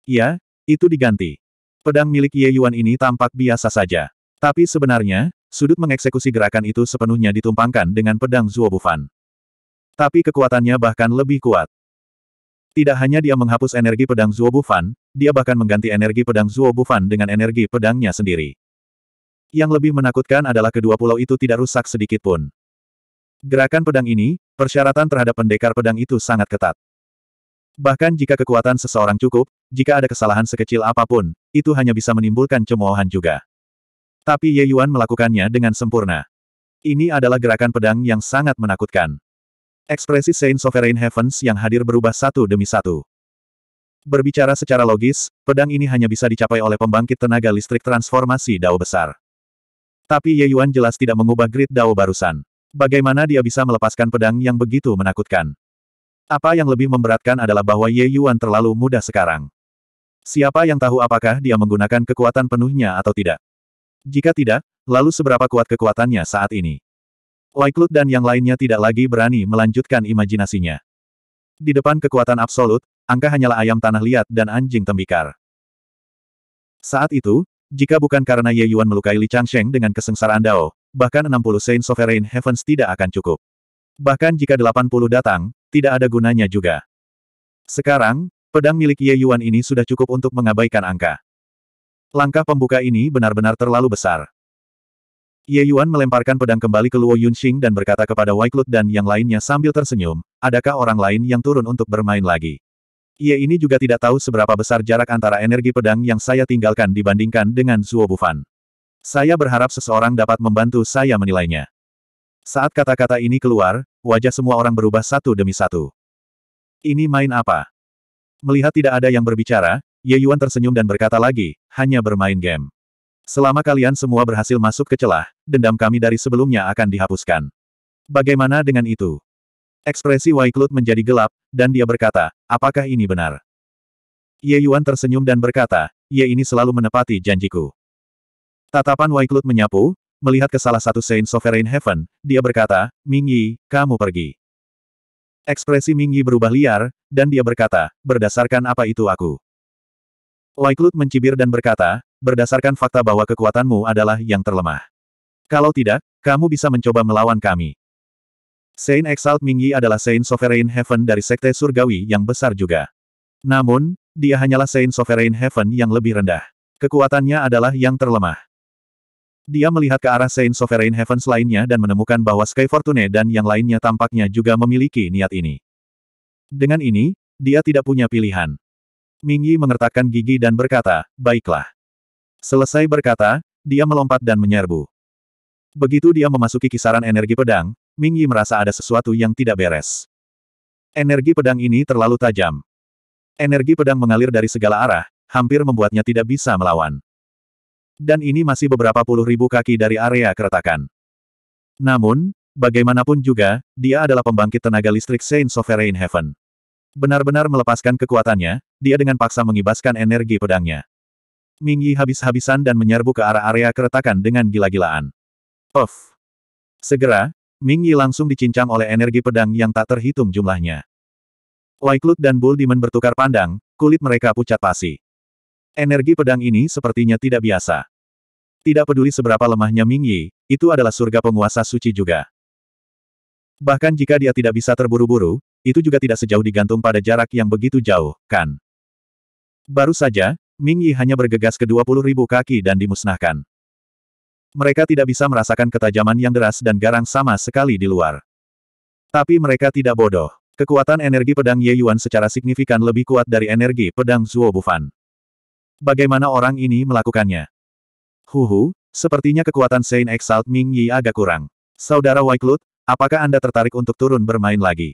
Ya. Itu diganti. Pedang milik Ye Yuan ini tampak biasa saja. Tapi sebenarnya, sudut mengeksekusi gerakan itu sepenuhnya ditumpangkan dengan pedang Zuo Bufan. Tapi kekuatannya bahkan lebih kuat. Tidak hanya dia menghapus energi pedang Zuo Bufan, dia bahkan mengganti energi pedang Zuo Bufan dengan energi pedangnya sendiri. Yang lebih menakutkan adalah kedua pulau itu tidak rusak sedikit pun. Gerakan pedang ini, persyaratan terhadap pendekar pedang itu sangat ketat. Bahkan jika kekuatan seseorang cukup, jika ada kesalahan sekecil apapun, itu hanya bisa menimbulkan cemoohan juga. Tapi Ye Yuan melakukannya dengan sempurna. Ini adalah gerakan pedang yang sangat menakutkan. Ekspresi Saint Sovereign Heavens yang hadir berubah satu demi satu. Berbicara secara logis, pedang ini hanya bisa dicapai oleh pembangkit tenaga listrik transformasi Dao besar. Tapi Ye Yuan jelas tidak mengubah grid Dao barusan. Bagaimana dia bisa melepaskan pedang yang begitu menakutkan? Apa yang lebih memberatkan adalah bahwa Ye Yuan terlalu mudah sekarang. Siapa yang tahu apakah dia menggunakan kekuatan penuhnya atau tidak? Jika tidak, lalu seberapa kuat kekuatannya saat ini? Waiklut dan yang lainnya tidak lagi berani melanjutkan imajinasinya. Di depan kekuatan absolut, angka hanyalah ayam tanah liat dan anjing tembikar. Saat itu, jika bukan karena Ye Yuan melukai Li Changsheng dengan kesengsaraan Dao, bahkan 60 Saint Sovereign Heavens tidak akan cukup. Bahkan jika 80 datang, tidak ada gunanya juga. Sekarang, Pedang milik Ye Yuan ini sudah cukup untuk mengabaikan angka. Langkah pembuka ini benar-benar terlalu besar. Ye Yuan melemparkan pedang kembali ke Luo Yunxing dan berkata kepada Klut dan yang lainnya sambil tersenyum, adakah orang lain yang turun untuk bermain lagi? Ye ini juga tidak tahu seberapa besar jarak antara energi pedang yang saya tinggalkan dibandingkan dengan Zuo Bufan. Saya berharap seseorang dapat membantu saya menilainya. Saat kata-kata ini keluar, wajah semua orang berubah satu demi satu. Ini main apa? Melihat tidak ada yang berbicara, Ye Yuan tersenyum dan berkata lagi, hanya bermain game. Selama kalian semua berhasil masuk ke celah, dendam kami dari sebelumnya akan dihapuskan. Bagaimana dengan itu? Ekspresi Waiklut menjadi gelap, dan dia berkata, apakah ini benar? Ye Yuan tersenyum dan berkata, Ye ini selalu menepati janjiku. Tatapan Waiklut menyapu, melihat ke salah satu Saint Sovereign Heaven, dia berkata, Ming Yi, kamu pergi. Ekspresi Ming Yi berubah liar, dan dia berkata, berdasarkan apa itu aku? Waiklut mencibir dan berkata, berdasarkan fakta bahwa kekuatanmu adalah yang terlemah. Kalau tidak, kamu bisa mencoba melawan kami. Saint Exalt Mingyi adalah Saint Sovereign Heaven dari Sekte Surgawi yang besar juga. Namun, dia hanyalah Saint Sovereign Heaven yang lebih rendah. Kekuatannya adalah yang terlemah. Dia melihat ke arah Saint Sovereign Heavens lainnya dan menemukan bahwa Sky Fortune dan yang lainnya tampaknya juga memiliki niat ini. Dengan ini, dia tidak punya pilihan. Mingyi mengertakkan gigi dan berkata, baiklah. Selesai berkata, dia melompat dan menyerbu. Begitu dia memasuki kisaran energi pedang, Mingyi merasa ada sesuatu yang tidak beres. Energi pedang ini terlalu tajam. Energi pedang mengalir dari segala arah, hampir membuatnya tidak bisa melawan. Dan ini masih beberapa puluh ribu kaki dari area keretakan. Namun, Bagaimanapun juga, dia adalah pembangkit tenaga listrik Saint Sovereign Heaven. Benar-benar melepaskan kekuatannya, dia dengan paksa mengibaskan energi pedangnya. Ming Yi habis-habisan dan menyerbu ke arah area keretakan dengan gila-gilaan. Of, Segera, Ming Yi langsung dicincang oleh energi pedang yang tak terhitung jumlahnya. Waiklut dan Bull Demon bertukar pandang, kulit mereka pucat pasi. Energi pedang ini sepertinya tidak biasa. Tidak peduli seberapa lemahnya Ming Yi, itu adalah surga penguasa suci juga. Bahkan jika dia tidak bisa terburu-buru, itu juga tidak sejauh digantung pada jarak yang begitu jauh, kan? Baru saja, Ming Yi hanya bergegas ke 20 ribu kaki dan dimusnahkan. Mereka tidak bisa merasakan ketajaman yang deras dan garang sama sekali di luar. Tapi mereka tidak bodoh. Kekuatan energi pedang Ye Yuan secara signifikan lebih kuat dari energi pedang Zuo Bufan. Bagaimana orang ini melakukannya? Huhu, sepertinya kekuatan Saint Exalt Ming Yi agak kurang. Saudara Waiklut, Apakah Anda tertarik untuk turun bermain lagi?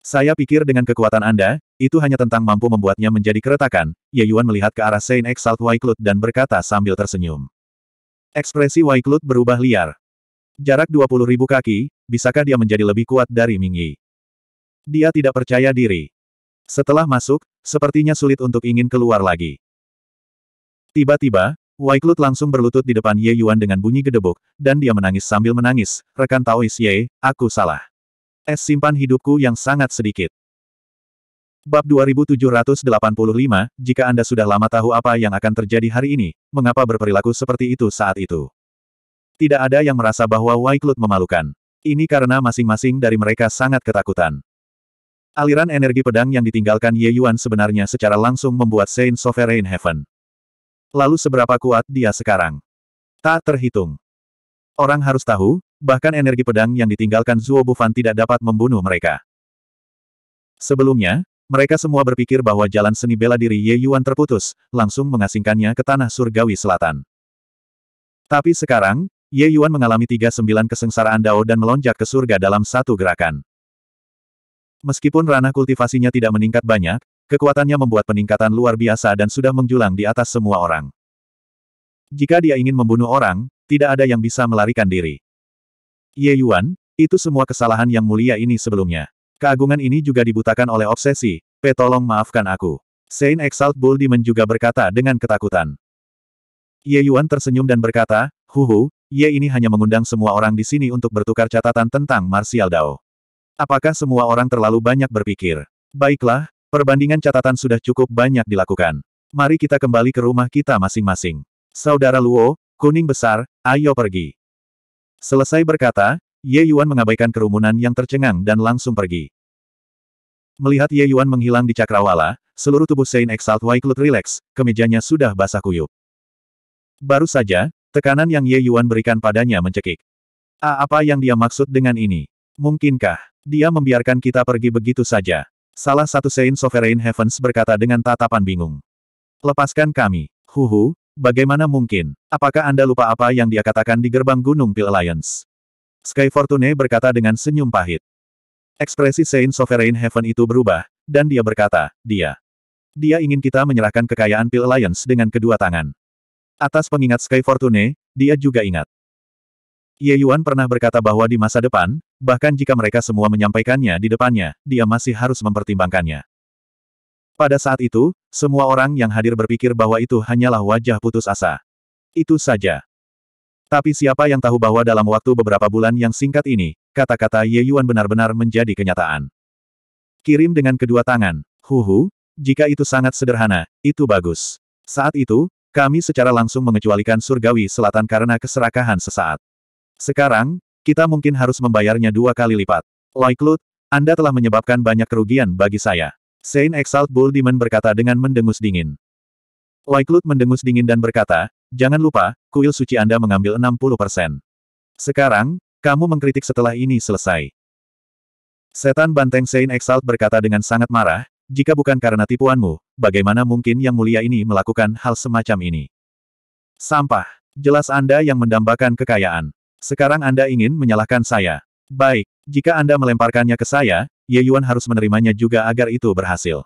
Saya pikir dengan kekuatan Anda, itu hanya tentang mampu membuatnya menjadi keretakan, Ye Yuan melihat ke arah Saint Exalt Waiklut dan berkata sambil tersenyum. Ekspresi Waiklut berubah liar. Jarak ribu kaki, bisakah dia menjadi lebih kuat dari Ming Yi? Dia tidak percaya diri. Setelah masuk, sepertinya sulit untuk ingin keluar lagi. Tiba-tiba, Waiklut langsung berlutut di depan Ye Yuan dengan bunyi gedebuk, dan dia menangis sambil menangis, rekan Taois Ye, aku salah. Es simpan hidupku yang sangat sedikit. Bab 2785, jika Anda sudah lama tahu apa yang akan terjadi hari ini, mengapa berperilaku seperti itu saat itu? Tidak ada yang merasa bahwa Waiklut memalukan. Ini karena masing-masing dari mereka sangat ketakutan. Aliran energi pedang yang ditinggalkan Ye Yuan sebenarnya secara langsung membuat Saint Sovereign Heaven Lalu seberapa kuat dia sekarang? Tak terhitung. Orang harus tahu, bahkan energi pedang yang ditinggalkan Zuo Bufan tidak dapat membunuh mereka. Sebelumnya, mereka semua berpikir bahwa jalan seni bela diri Ye Yuan terputus, langsung mengasingkannya ke tanah surgawi selatan. Tapi sekarang, Ye Yuan mengalami tiga sembilan kesengsaraan Dao dan melonjak ke surga dalam satu gerakan. Meskipun ranah kultivasinya tidak meningkat banyak, Kekuatannya membuat peningkatan luar biasa dan sudah menjulang di atas semua orang. Jika dia ingin membunuh orang, tidak ada yang bisa melarikan diri. Ye Yuan, itu semua kesalahan yang mulia ini sebelumnya. Keagungan ini juga dibutakan oleh obsesi, P tolong maafkan aku. Saint Exalt Bull Demon juga berkata dengan ketakutan. Ye Yuan tersenyum dan berkata, Huhu, Ye ini hanya mengundang semua orang di sini untuk bertukar catatan tentang Martial Dao. Apakah semua orang terlalu banyak berpikir? Baiklah, Perbandingan catatan sudah cukup banyak dilakukan. Mari kita kembali ke rumah kita masing-masing. Saudara Luo, kuning besar, ayo pergi. Selesai berkata, Ye Yuan mengabaikan kerumunan yang tercengang dan langsung pergi. Melihat Ye Yuan menghilang di cakrawala, seluruh tubuh Saint Exalt Waiklut rileks, kemejanya sudah basah kuyup. Baru saja, tekanan yang Ye Yuan berikan padanya mencekik. A ah, apa yang dia maksud dengan ini? Mungkinkah, dia membiarkan kita pergi begitu saja? Salah satu Saint Sovereign Heavens berkata dengan tatapan bingung. Lepaskan kami. Huhu, bagaimana mungkin? Apakah Anda lupa apa yang dia katakan di gerbang Gunung Pil Alliance? Sky Fortune berkata dengan senyum pahit. Ekspresi Saint Sovereign Heaven itu berubah, dan dia berkata, dia. Dia ingin kita menyerahkan kekayaan Pil Alliance dengan kedua tangan. Atas pengingat Sky Fortune, dia juga ingat. Ye Yuan pernah berkata bahwa di masa depan, bahkan jika mereka semua menyampaikannya di depannya, dia masih harus mempertimbangkannya. Pada saat itu, semua orang yang hadir berpikir bahwa itu hanyalah wajah putus asa. Itu saja. Tapi siapa yang tahu bahwa dalam waktu beberapa bulan yang singkat ini, kata-kata Ye Yuan benar-benar menjadi kenyataan. Kirim dengan kedua tangan, huhu, jika itu sangat sederhana, itu bagus. Saat itu, kami secara langsung mengecualikan surgawi selatan karena keserakahan sesaat. Sekarang, kita mungkin harus membayarnya dua kali lipat. Klut, Anda telah menyebabkan banyak kerugian bagi saya. Saint Exalt Bull Demon berkata dengan mendengus dingin. Klut mendengus dingin dan berkata, jangan lupa, kuil suci Anda mengambil 60%. Sekarang, kamu mengkritik setelah ini selesai. Setan Banteng Saint Exalt berkata dengan sangat marah, jika bukan karena tipuanmu, bagaimana mungkin yang mulia ini melakukan hal semacam ini? Sampah. Jelas Anda yang mendambakan kekayaan. Sekarang Anda ingin menyalahkan saya. Baik, jika Anda melemparkannya ke saya, Ye Yuan harus menerimanya juga agar itu berhasil.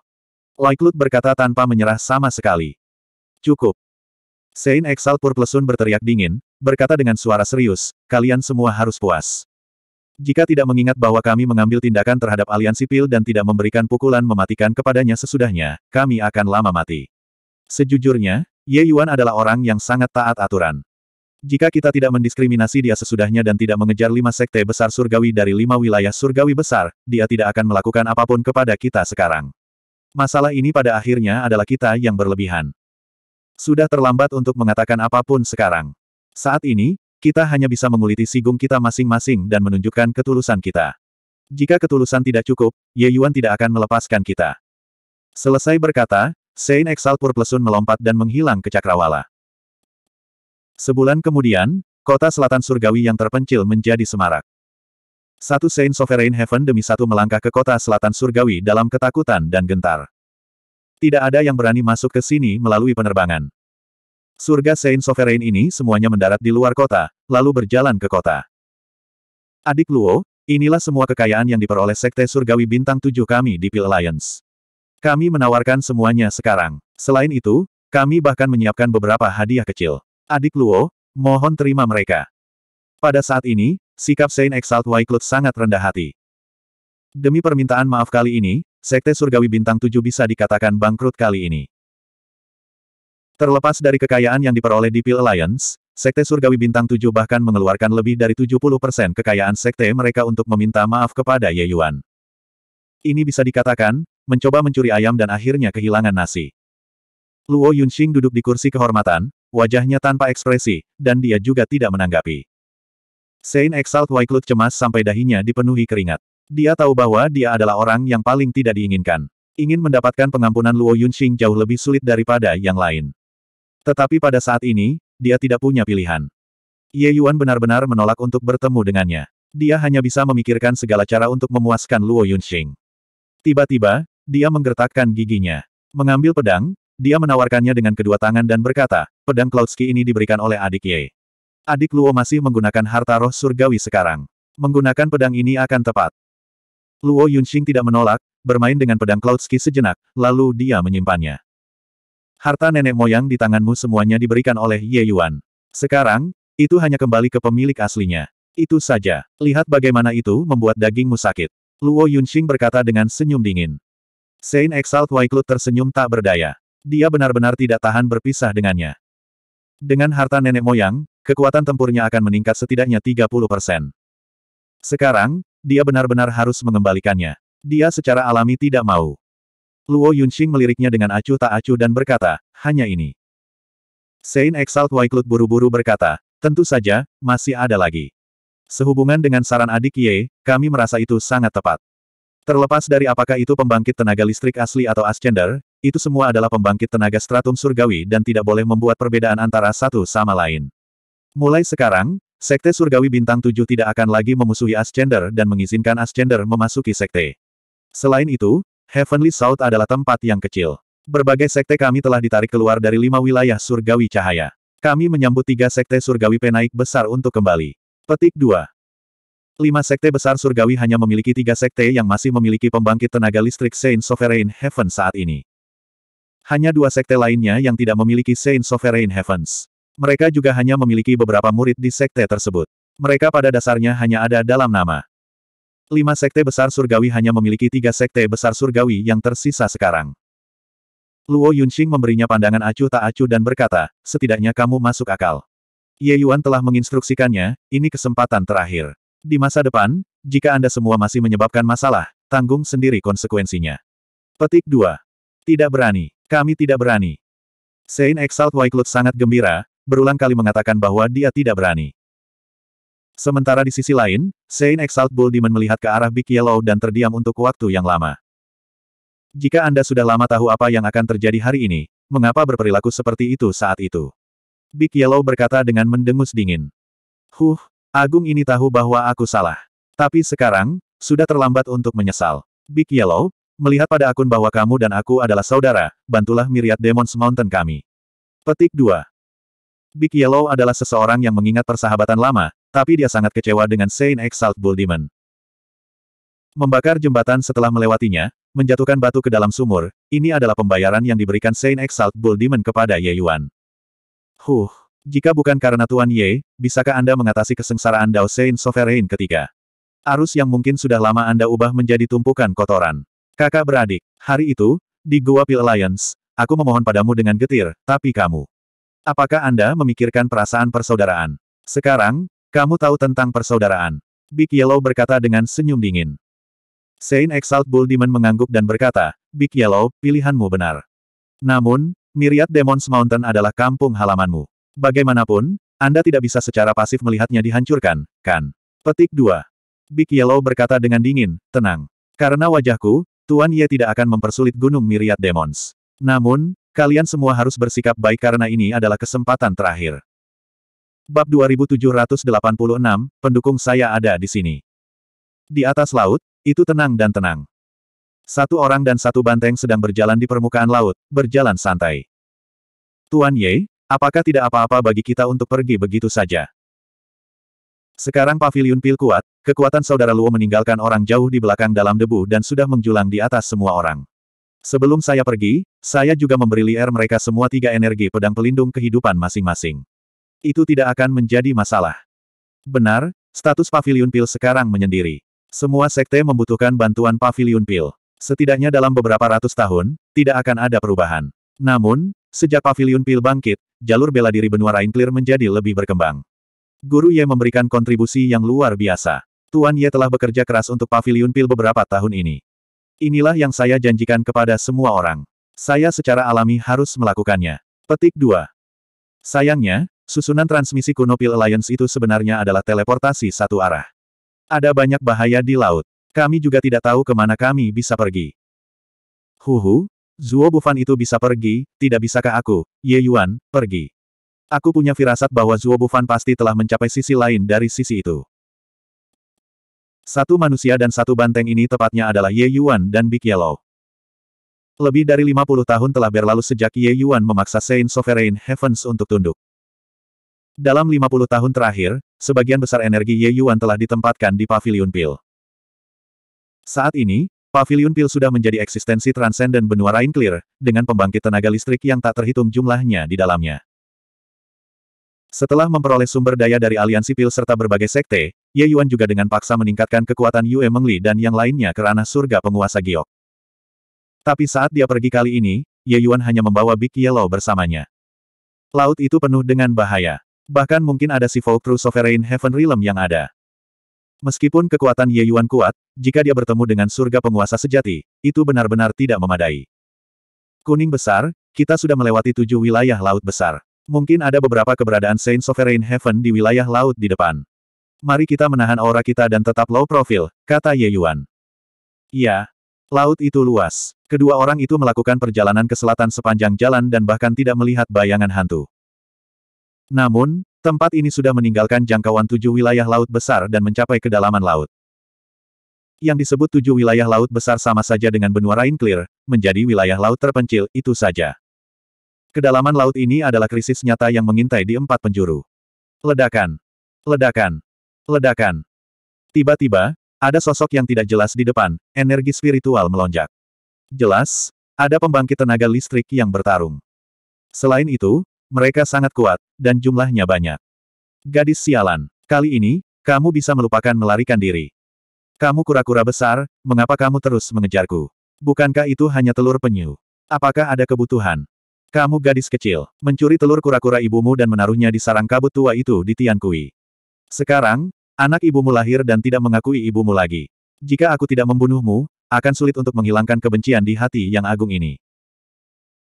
Laiklut berkata tanpa menyerah sama sekali. Cukup. Sein Exal Purplesun berteriak dingin, berkata dengan suara serius, kalian semua harus puas. Jika tidak mengingat bahwa kami mengambil tindakan terhadap aliansi sipil dan tidak memberikan pukulan mematikan kepadanya sesudahnya, kami akan lama mati. Sejujurnya, Ye Yuan adalah orang yang sangat taat aturan. Jika kita tidak mendiskriminasi dia sesudahnya dan tidak mengejar lima sekte besar surgawi dari lima wilayah surgawi besar, dia tidak akan melakukan apapun kepada kita sekarang. Masalah ini pada akhirnya adalah kita yang berlebihan. Sudah terlambat untuk mengatakan apapun sekarang. Saat ini, kita hanya bisa menguliti sigung kita masing-masing dan menunjukkan ketulusan kita. Jika ketulusan tidak cukup, Ye Yuan tidak akan melepaskan kita. Selesai berkata, Sein Exalpur Plesun melompat dan menghilang ke Cakrawala. Sebulan kemudian, kota selatan surgawi yang terpencil menjadi semarak. Satu Saint Sovereign Heaven demi satu melangkah ke kota selatan surgawi dalam ketakutan dan gentar. Tidak ada yang berani masuk ke sini melalui penerbangan. Surga Saint Sovereign ini semuanya mendarat di luar kota, lalu berjalan ke kota. Adik Luo, inilah semua kekayaan yang diperoleh Sekte Surgawi Bintang Tujuh kami di Pil Alliance. Kami menawarkan semuanya sekarang. Selain itu, kami bahkan menyiapkan beberapa hadiah kecil. Adik Luo, mohon terima mereka. Pada saat ini, sikap Saint Exalt Waiklut sangat rendah hati. Demi permintaan maaf kali ini, Sekte Surgawi Bintang 7 bisa dikatakan bangkrut kali ini. Terlepas dari kekayaan yang diperoleh di Pil Alliance, Sekte Surgawi Bintang 7 bahkan mengeluarkan lebih dari 70% kekayaan sekte mereka untuk meminta maaf kepada Ye Yuan. Ini bisa dikatakan, mencoba mencuri ayam dan akhirnya kehilangan nasi. Luo Yunxing duduk di kursi kehormatan, Wajahnya tanpa ekspresi, dan dia juga tidak menanggapi. Saint Exalt Cloud cemas sampai dahinya dipenuhi keringat. Dia tahu bahwa dia adalah orang yang paling tidak diinginkan. Ingin mendapatkan pengampunan Luo Yunxing jauh lebih sulit daripada yang lain. Tetapi pada saat ini, dia tidak punya pilihan. Ye Yuan benar-benar menolak untuk bertemu dengannya. Dia hanya bisa memikirkan segala cara untuk memuaskan Luo Yunxing. Tiba-tiba, dia menggertakkan giginya. Mengambil pedang, dia menawarkannya dengan kedua tangan dan berkata, pedang Cloudski ini diberikan oleh adik Ye. Adik Luo masih menggunakan harta roh surgawi sekarang. Menggunakan pedang ini akan tepat. Luo Yunxing tidak menolak, bermain dengan pedang Cloudski sejenak, lalu dia menyimpannya. Harta nenek moyang di tanganmu semuanya diberikan oleh Ye Yuan. Sekarang, itu hanya kembali ke pemilik aslinya. Itu saja. Lihat bagaimana itu membuat dagingmu sakit. Luo Yunxing berkata dengan senyum dingin. Sein Exalt Waiklut tersenyum tak berdaya. Dia benar-benar tidak tahan berpisah dengannya. Dengan harta nenek moyang, kekuatan tempurnya akan meningkat setidaknya 30 persen. Sekarang, dia benar-benar harus mengembalikannya. Dia secara alami tidak mau. Luo Yunxing meliriknya dengan acuh tak acuh dan berkata, hanya ini. Sein Exalt Waiklut buru-buru berkata, tentu saja, masih ada lagi. Sehubungan dengan saran adik Ye, kami merasa itu sangat tepat. Terlepas dari apakah itu pembangkit tenaga listrik asli atau ascender, itu semua adalah pembangkit tenaga stratum surgawi dan tidak boleh membuat perbedaan antara satu sama lain. Mulai sekarang, Sekte Surgawi Bintang 7 tidak akan lagi memusuhi Ascender dan mengizinkan Ascender memasuki Sekte. Selain itu, Heavenly South adalah tempat yang kecil. Berbagai sekte kami telah ditarik keluar dari lima wilayah surgawi cahaya. Kami menyambut tiga sekte surgawi penaik besar untuk kembali. Petik 2. Lima sekte besar surgawi hanya memiliki tiga sekte yang masih memiliki pembangkit tenaga listrik Saint Sovereign Heaven saat ini. Hanya dua sekte lainnya yang tidak memiliki Saint Sovereign Heavens. Mereka juga hanya memiliki beberapa murid di sekte tersebut. Mereka pada dasarnya hanya ada dalam nama. Lima sekte besar surgawi hanya memiliki tiga sekte besar surgawi yang tersisa sekarang. Luo Yunxing memberinya pandangan acuh tak acuh dan berkata, setidaknya kamu masuk akal. Ye Yuan telah menginstruksikannya, ini kesempatan terakhir. Di masa depan, jika Anda semua masih menyebabkan masalah, tanggung sendiri konsekuensinya. Petik 2. Tidak berani. Kami tidak berani. Sein Exalt Waiklut sangat gembira, berulang kali mengatakan bahwa dia tidak berani. Sementara di sisi lain, Sein Exalt Bull Demon melihat ke arah Big Yellow dan terdiam untuk waktu yang lama. Jika Anda sudah lama tahu apa yang akan terjadi hari ini, mengapa berperilaku seperti itu saat itu? Big Yellow berkata dengan mendengus dingin. Huh, Agung ini tahu bahwa aku salah. Tapi sekarang, sudah terlambat untuk menyesal. Big Yellow, Melihat pada akun bahwa kamu dan aku adalah saudara, bantulah miriat Demon's Mountain kami. Petik 2. Big Yellow adalah seseorang yang mengingat persahabatan lama, tapi dia sangat kecewa dengan Saint Exalt Bull Demon. Membakar jembatan setelah melewatinya, menjatuhkan batu ke dalam sumur, ini adalah pembayaran yang diberikan Saint Exalt Bull Demon kepada Ye Yuan. Huh, jika bukan karena Tuan Ye, bisakah Anda mengatasi kesengsaraan Dao Saint Sovereign ketiga? Arus yang mungkin sudah lama Anda ubah menjadi tumpukan kotoran. Kakak beradik, hari itu, di Gua Pil Alliance, aku memohon padamu dengan getir, tapi kamu. Apakah Anda memikirkan perasaan persaudaraan? Sekarang, kamu tahu tentang persaudaraan. Big Yellow berkata dengan senyum dingin. Saint Exalt Bull mengangguk dan berkata, Big Yellow, pilihanmu benar. Namun, Myriad Demons Mountain adalah kampung halamanmu. Bagaimanapun, Anda tidak bisa secara pasif melihatnya dihancurkan, kan? Petik 2. Big Yellow berkata dengan dingin, tenang. Karena wajahku, Tuan Ye tidak akan mempersulit gunung miriat demons. Namun, kalian semua harus bersikap baik karena ini adalah kesempatan terakhir. Bab 2786, pendukung saya ada di sini. Di atas laut, itu tenang dan tenang. Satu orang dan satu banteng sedang berjalan di permukaan laut, berjalan santai. Tuan Ye, apakah tidak apa-apa bagi kita untuk pergi begitu saja? Sekarang Paviliun pil kuat, Kekuatan saudara Luo meninggalkan orang jauh di belakang dalam debu dan sudah menjulang di atas semua orang. Sebelum saya pergi, saya juga memberi liar er mereka semua tiga energi pedang pelindung kehidupan masing-masing. Itu tidak akan menjadi masalah. Benar, status pavilion pil sekarang menyendiri. Semua sekte membutuhkan bantuan pavilion pil. Setidaknya dalam beberapa ratus tahun, tidak akan ada perubahan. Namun, sejak pavilion pil bangkit, jalur bela diri benua Clear menjadi lebih berkembang. Guru Ye memberikan kontribusi yang luar biasa. Tuan Ye telah bekerja keras untuk Paviliun Pil beberapa tahun ini. Inilah yang saya janjikan kepada semua orang. Saya secara alami harus melakukannya. Petik 2. Sayangnya, susunan transmisi kuno Pil Alliance itu sebenarnya adalah teleportasi satu arah. Ada banyak bahaya di laut. Kami juga tidak tahu kemana kami bisa pergi. Huhu, Zuo Bufan itu bisa pergi, tidak bisakah aku, Ye Yuan, pergi. Aku punya firasat bahwa Zuo Bufan pasti telah mencapai sisi lain dari sisi itu. Satu manusia dan satu banteng ini tepatnya adalah Ye Yuan dan Big Yellow. Lebih dari 50 tahun telah berlalu sejak Ye Yuan memaksa Saint Sovereign Heavens untuk tunduk. Dalam 50 tahun terakhir, sebagian besar energi Ye Yuan telah ditempatkan di Pavilion Pil. Saat ini, Pavilion Pil sudah menjadi eksistensi transenden benua Rain Clear, dengan pembangkit tenaga listrik yang tak terhitung jumlahnya di dalamnya. Setelah memperoleh sumber daya dari aliansi pil serta berbagai sekte, Ye Yuan juga dengan paksa meningkatkan kekuatan Yue Mengli dan yang lainnya ke ranah surga penguasa giok. Tapi saat dia pergi kali ini, Ye Yuan hanya membawa Big Yellow bersamanya. Laut itu penuh dengan bahaya. Bahkan mungkin ada si True Sovereign Heaven Realm yang ada. Meskipun kekuatan Ye Yuan kuat, jika dia bertemu dengan surga penguasa sejati, itu benar-benar tidak memadai. Kuning besar, kita sudah melewati tujuh wilayah laut besar. Mungkin ada beberapa keberadaan Saint Sovereign Heaven di wilayah laut di depan. Mari kita menahan aura kita dan tetap low profile, kata Ye Yuan. Ya, laut itu luas. Kedua orang itu melakukan perjalanan ke selatan sepanjang jalan dan bahkan tidak melihat bayangan hantu. Namun, tempat ini sudah meninggalkan jangkauan tujuh wilayah laut besar dan mencapai kedalaman laut. Yang disebut tujuh wilayah laut besar sama saja dengan benua Rainclear, menjadi wilayah laut terpencil, itu saja. Kedalaman laut ini adalah krisis nyata yang mengintai di empat penjuru. Ledakan. Ledakan. Ledakan. Tiba-tiba, ada sosok yang tidak jelas di depan, energi spiritual melonjak. Jelas, ada pembangkit tenaga listrik yang bertarung. Selain itu, mereka sangat kuat, dan jumlahnya banyak. Gadis sialan, kali ini, kamu bisa melupakan melarikan diri. Kamu kura-kura besar, mengapa kamu terus mengejarku? Bukankah itu hanya telur penyu? Apakah ada kebutuhan? Kamu gadis kecil, mencuri telur kura-kura ibumu dan menaruhnya di sarang kabut tua itu di Tiankui. Sekarang, anak ibumu lahir dan tidak mengakui ibumu lagi. Jika aku tidak membunuhmu, akan sulit untuk menghilangkan kebencian di hati yang agung ini.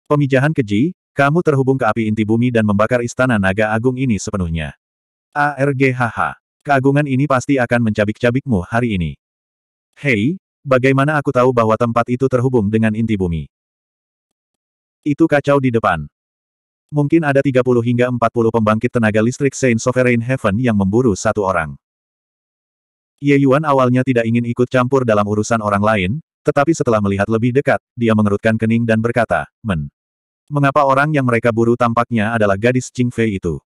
Pemijahan keji, kamu terhubung ke api inti bumi dan membakar istana naga agung ini sepenuhnya. ARGHH. Keagungan ini pasti akan mencabik-cabikmu hari ini. Hei, bagaimana aku tahu bahwa tempat itu terhubung dengan inti bumi? Itu kacau di depan. Mungkin ada 30 hingga 40 pembangkit tenaga listrik Saint Sovereign Heaven yang memburu satu orang. Ye Yuan awalnya tidak ingin ikut campur dalam urusan orang lain, tetapi setelah melihat lebih dekat, dia mengerutkan kening dan berkata, Men. Mengapa orang yang mereka buru tampaknya adalah gadis Ching Fei itu?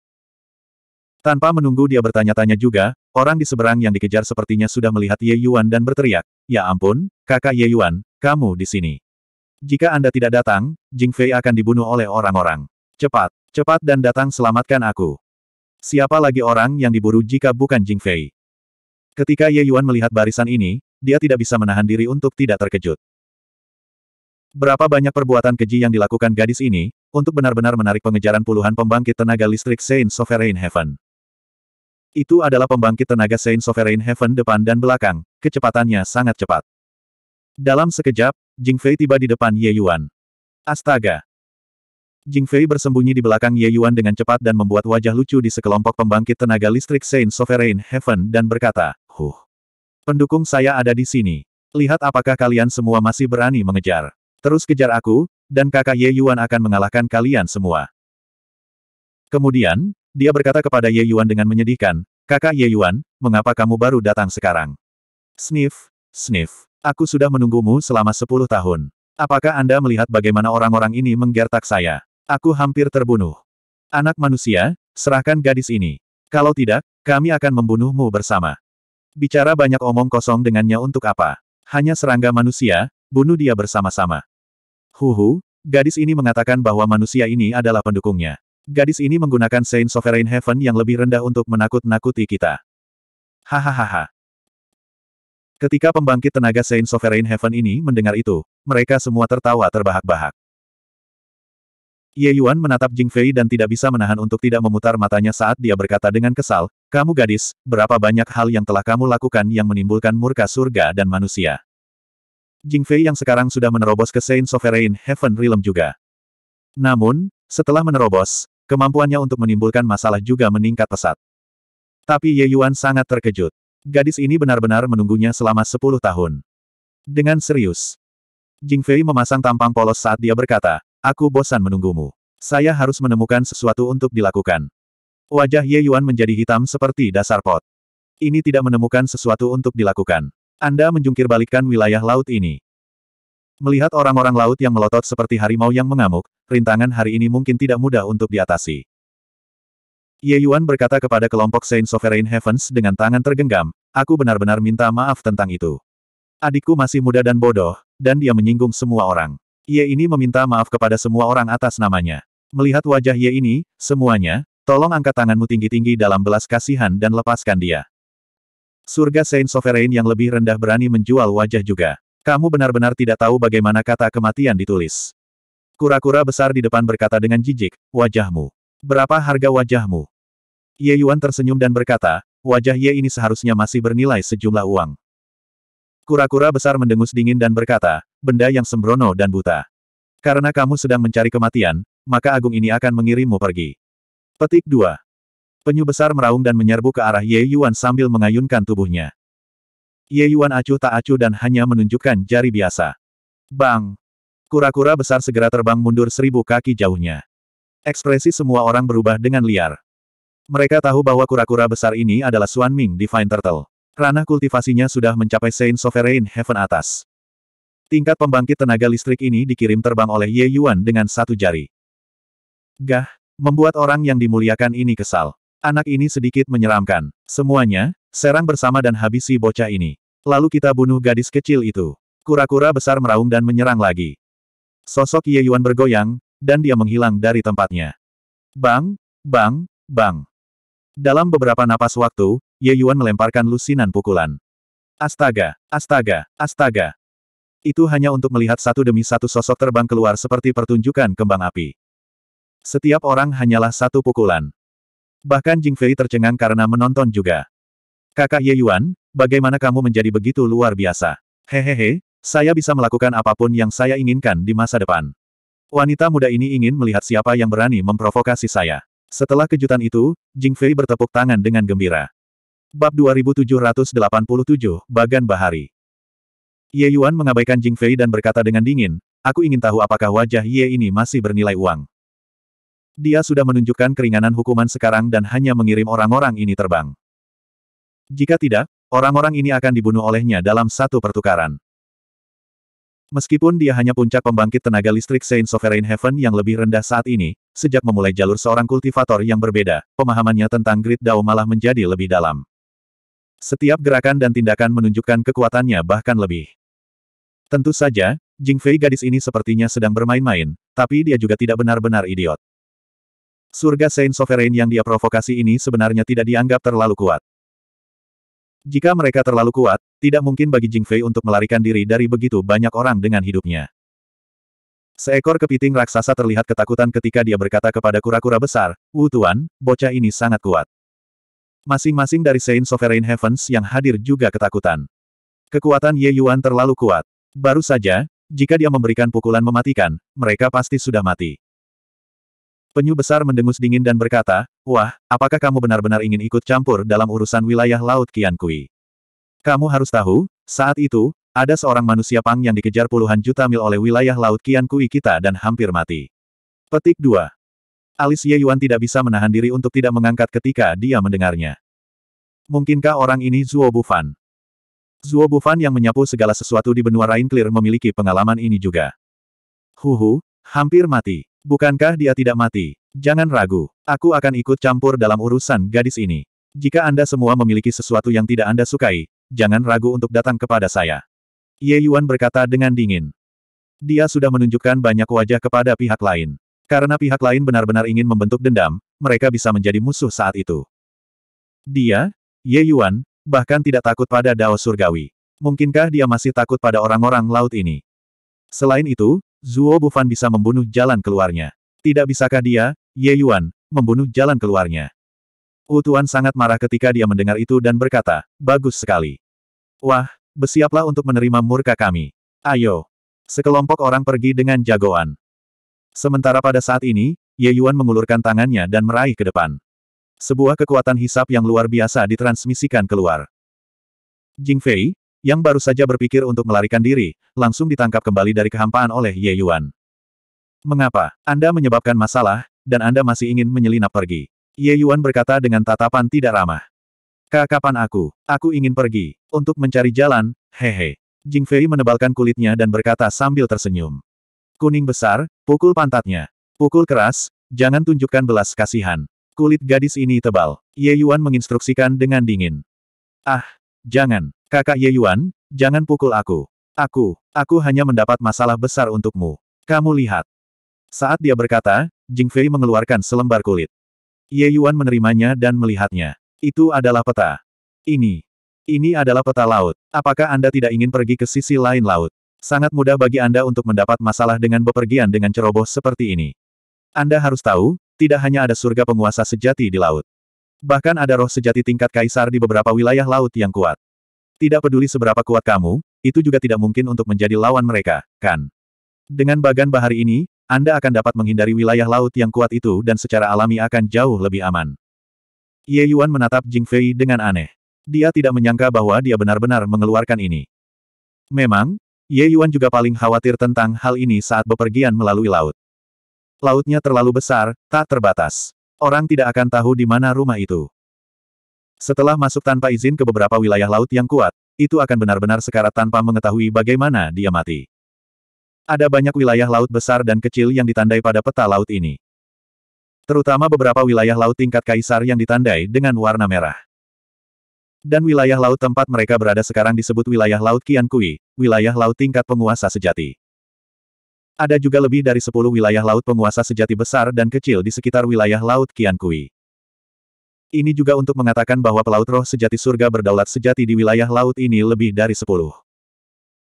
Tanpa menunggu dia bertanya-tanya juga, orang di seberang yang dikejar sepertinya sudah melihat Ye Yuan dan berteriak, Ya ampun, kakak Ye Yuan, kamu di sini. Jika Anda tidak datang, Jing Fei akan dibunuh oleh orang-orang. Cepat, cepat dan datang selamatkan aku. Siapa lagi orang yang diburu jika bukan Jing Fei? Ketika Ye Yuan melihat barisan ini, dia tidak bisa menahan diri untuk tidak terkejut. Berapa banyak perbuatan keji yang dilakukan gadis ini, untuk benar-benar menarik pengejaran puluhan pembangkit tenaga listrik Saint Sovereign Heaven. Itu adalah pembangkit tenaga Saint Sovereign Heaven depan dan belakang, kecepatannya sangat cepat. Dalam sekejap, Jing Fei tiba di depan Ye Yuan. Astaga! Jing Fei bersembunyi di belakang Ye Yuan dengan cepat dan membuat wajah lucu di sekelompok pembangkit tenaga listrik Saint Sovereign Heaven dan berkata, Huh! Pendukung saya ada di sini. Lihat apakah kalian semua masih berani mengejar. Terus kejar aku, dan kakak Ye Yuan akan mengalahkan kalian semua. Kemudian, dia berkata kepada Ye Yuan dengan menyedihkan, Kakak Ye Yuan, mengapa kamu baru datang sekarang? Sniff, sniff. Aku sudah menunggumu selama sepuluh tahun. Apakah Anda melihat bagaimana orang-orang ini menggertak saya? Aku hampir terbunuh. Anak manusia, serahkan gadis ini. Kalau tidak, kami akan membunuhmu bersama. Bicara banyak omong kosong dengannya untuk apa? Hanya serangga manusia, bunuh dia bersama-sama. Huhu, gadis ini mengatakan bahwa manusia ini adalah pendukungnya. Gadis ini menggunakan Saint Sovereign Heaven yang lebih rendah untuk menakut-nakuti kita. Hahaha. Ketika pembangkit tenaga Saint Sovereign Heaven ini mendengar itu, mereka semua tertawa terbahak-bahak. Ye Yuan menatap Jing Fei dan tidak bisa menahan untuk tidak memutar matanya saat dia berkata dengan kesal, Kamu gadis, berapa banyak hal yang telah kamu lakukan yang menimbulkan murka surga dan manusia. Jing Fei yang sekarang sudah menerobos ke Saint Sovereign Heaven Realm juga. Namun, setelah menerobos, kemampuannya untuk menimbulkan masalah juga meningkat pesat. Tapi Ye Yuan sangat terkejut. Gadis ini benar-benar menunggunya selama 10 tahun. Dengan serius. Jing Fei memasang tampang polos saat dia berkata, Aku bosan menunggumu. Saya harus menemukan sesuatu untuk dilakukan. Wajah Ye Yuan menjadi hitam seperti dasar pot. Ini tidak menemukan sesuatu untuk dilakukan. Anda menjungkir balikan wilayah laut ini. Melihat orang-orang laut yang melotot seperti harimau yang mengamuk, rintangan hari ini mungkin tidak mudah untuk diatasi. Ye Yuan berkata kepada kelompok Saint Sovereign Heavens dengan tangan tergenggam, aku benar-benar minta maaf tentang itu. Adikku masih muda dan bodoh, dan dia menyinggung semua orang. Ye ini meminta maaf kepada semua orang atas namanya. Melihat wajah Ye ini, semuanya, tolong angkat tanganmu tinggi-tinggi dalam belas kasihan dan lepaskan dia. Surga Saint Sovereign yang lebih rendah berani menjual wajah juga. Kamu benar-benar tidak tahu bagaimana kata kematian ditulis. Kura-kura besar di depan berkata dengan jijik, wajahmu. Berapa harga wajahmu? Ye Yuan tersenyum dan berkata, wajah Ye ini seharusnya masih bernilai sejumlah uang. Kura-kura besar mendengus dingin dan berkata, benda yang sembrono dan buta. Karena kamu sedang mencari kematian, maka agung ini akan mengirimmu pergi. Petik 2. Penyu besar meraung dan menyerbu ke arah Ye Yuan sambil mengayunkan tubuhnya. Ye Yuan acuh tak acuh dan hanya menunjukkan jari biasa. Bang! Kura-kura besar segera terbang mundur seribu kaki jauhnya. Ekspresi semua orang berubah dengan liar. Mereka tahu bahwa kura-kura besar ini adalah Xuan Ming Divine Turtle. Ranah kultivasinya sudah mencapai Saint Sovereign Heaven atas. Tingkat pembangkit tenaga listrik ini dikirim terbang oleh Ye Yuan dengan satu jari. Gah, membuat orang yang dimuliakan ini kesal. Anak ini sedikit menyeramkan. Semuanya, serang bersama dan habisi bocah ini. Lalu kita bunuh gadis kecil itu. Kura-kura besar meraung dan menyerang lagi. Sosok Ye Yuan bergoyang, dan dia menghilang dari tempatnya. Bang, bang, bang. Dalam beberapa napas waktu, Ye Yuan melemparkan lusinan pukulan. Astaga, astaga, astaga. Itu hanya untuk melihat satu demi satu sosok terbang keluar seperti pertunjukan kembang api. Setiap orang hanyalah satu pukulan. Bahkan Jing Fei tercengang karena menonton juga. Kakak Ye Yuan, bagaimana kamu menjadi begitu luar biasa? Hehehe, saya bisa melakukan apapun yang saya inginkan di masa depan. Wanita muda ini ingin melihat siapa yang berani memprovokasi saya. Setelah kejutan itu, Jing Fei bertepuk tangan dengan gembira. Bab 2787, Bagan Bahari Ye Yuan mengabaikan Jing Fei dan berkata dengan dingin, aku ingin tahu apakah wajah Ye ini masih bernilai uang. Dia sudah menunjukkan keringanan hukuman sekarang dan hanya mengirim orang-orang ini terbang. Jika tidak, orang-orang ini akan dibunuh olehnya dalam satu pertukaran. Meskipun dia hanya puncak pembangkit tenaga listrik Saint Sovereign Heaven yang lebih rendah saat ini, sejak memulai jalur seorang kultivator yang berbeda, pemahamannya tentang Grid Dao malah menjadi lebih dalam. Setiap gerakan dan tindakan menunjukkan kekuatannya bahkan lebih. Tentu saja, Jing Fei gadis ini sepertinya sedang bermain-main, tapi dia juga tidak benar-benar idiot. Surga Saint Sovereign yang dia provokasi ini sebenarnya tidak dianggap terlalu kuat. Jika mereka terlalu kuat, tidak mungkin bagi Jing Fei untuk melarikan diri dari begitu banyak orang dengan hidupnya. Seekor kepiting raksasa terlihat ketakutan ketika dia berkata kepada kura-kura besar, Wu Tuan, bocah ini sangat kuat. Masing-masing dari Saint Sovereign Heavens yang hadir juga ketakutan. Kekuatan Ye Yuan terlalu kuat. Baru saja, jika dia memberikan pukulan mematikan, mereka pasti sudah mati. Penyu besar mendengus dingin dan berkata, Wah, apakah kamu benar-benar ingin ikut campur dalam urusan wilayah Laut Kiankui? Kamu harus tahu, saat itu, ada seorang manusia pang yang dikejar puluhan juta mil oleh wilayah Laut Kiankui kita dan hampir mati. Petik 2. Alis Ye Yuan tidak bisa menahan diri untuk tidak mengangkat ketika dia mendengarnya. Mungkinkah orang ini Zuo Bufan? Zuo Bufan yang menyapu segala sesuatu di benua Rainclear memiliki pengalaman ini juga. Huhu, hampir mati. Bukankah dia tidak mati? Jangan ragu, aku akan ikut campur dalam urusan gadis ini. Jika Anda semua memiliki sesuatu yang tidak Anda sukai, jangan ragu untuk datang kepada saya. Ye Yuan berkata dengan dingin. Dia sudah menunjukkan banyak wajah kepada pihak lain. Karena pihak lain benar-benar ingin membentuk dendam, mereka bisa menjadi musuh saat itu. Dia, Ye Yuan, bahkan tidak takut pada Dao Surgawi. Mungkinkah dia masih takut pada orang-orang laut ini? Selain itu, Zuo Bufan bisa membunuh jalan keluarnya. Tidak bisakah dia, Ye Yuan, membunuh jalan keluarnya? Utuan sangat marah ketika dia mendengar itu dan berkata, bagus sekali. Wah, bersiaplah untuk menerima murka kami. Ayo. Sekelompok orang pergi dengan jagoan. Sementara pada saat ini, Ye Yuan mengulurkan tangannya dan meraih ke depan. Sebuah kekuatan hisap yang luar biasa ditransmisikan keluar. Jing Fei, yang baru saja berpikir untuk melarikan diri, langsung ditangkap kembali dari kehampaan oleh Ye Yuan. Mengapa? Anda menyebabkan masalah, dan Anda masih ingin menyelinap pergi. Ye Yuan berkata dengan tatapan tidak ramah. Kakapan aku? Aku ingin pergi. Untuk mencari jalan, hehe. Jing Fei menebalkan kulitnya dan berkata sambil tersenyum. Kuning besar, pukul pantatnya. Pukul keras, jangan tunjukkan belas kasihan. Kulit gadis ini tebal. Ye Yuan menginstruksikan dengan dingin. Ah, jangan, kakak Ye Yuan, jangan pukul aku. Aku, aku hanya mendapat masalah besar untukmu. Kamu lihat. Saat dia berkata, Jing Fei mengeluarkan selembar kulit. Ye Yuan menerimanya dan melihatnya. Itu adalah peta. Ini. Ini adalah peta laut. Apakah Anda tidak ingin pergi ke sisi lain laut? Sangat mudah bagi Anda untuk mendapat masalah dengan bepergian dengan ceroboh seperti ini. Anda harus tahu, tidak hanya ada surga penguasa sejati di laut. Bahkan ada roh sejati tingkat kaisar di beberapa wilayah laut yang kuat. Tidak peduli seberapa kuat kamu, itu juga tidak mungkin untuk menjadi lawan mereka, kan? Dengan bagan bahari ini, Anda akan dapat menghindari wilayah laut yang kuat itu dan secara alami akan jauh lebih aman. Ye Yuan menatap Jing Fei dengan aneh. Dia tidak menyangka bahwa dia benar-benar mengeluarkan ini. Memang, Ye Yuan juga paling khawatir tentang hal ini saat bepergian melalui laut. Lautnya terlalu besar, tak terbatas. Orang tidak akan tahu di mana rumah itu. Setelah masuk tanpa izin ke beberapa wilayah laut yang kuat, itu akan benar-benar sekarat tanpa mengetahui bagaimana dia mati. Ada banyak wilayah laut besar dan kecil yang ditandai pada peta laut ini. Terutama beberapa wilayah laut tingkat kaisar yang ditandai dengan warna merah. Dan wilayah laut tempat mereka berada sekarang disebut wilayah laut Kian Kui, wilayah laut tingkat penguasa sejati. Ada juga lebih dari sepuluh wilayah laut penguasa sejati besar dan kecil di sekitar wilayah laut Kiankui. Ini juga untuk mengatakan bahwa pelaut roh sejati surga berdaulat sejati di wilayah laut ini lebih dari sepuluh.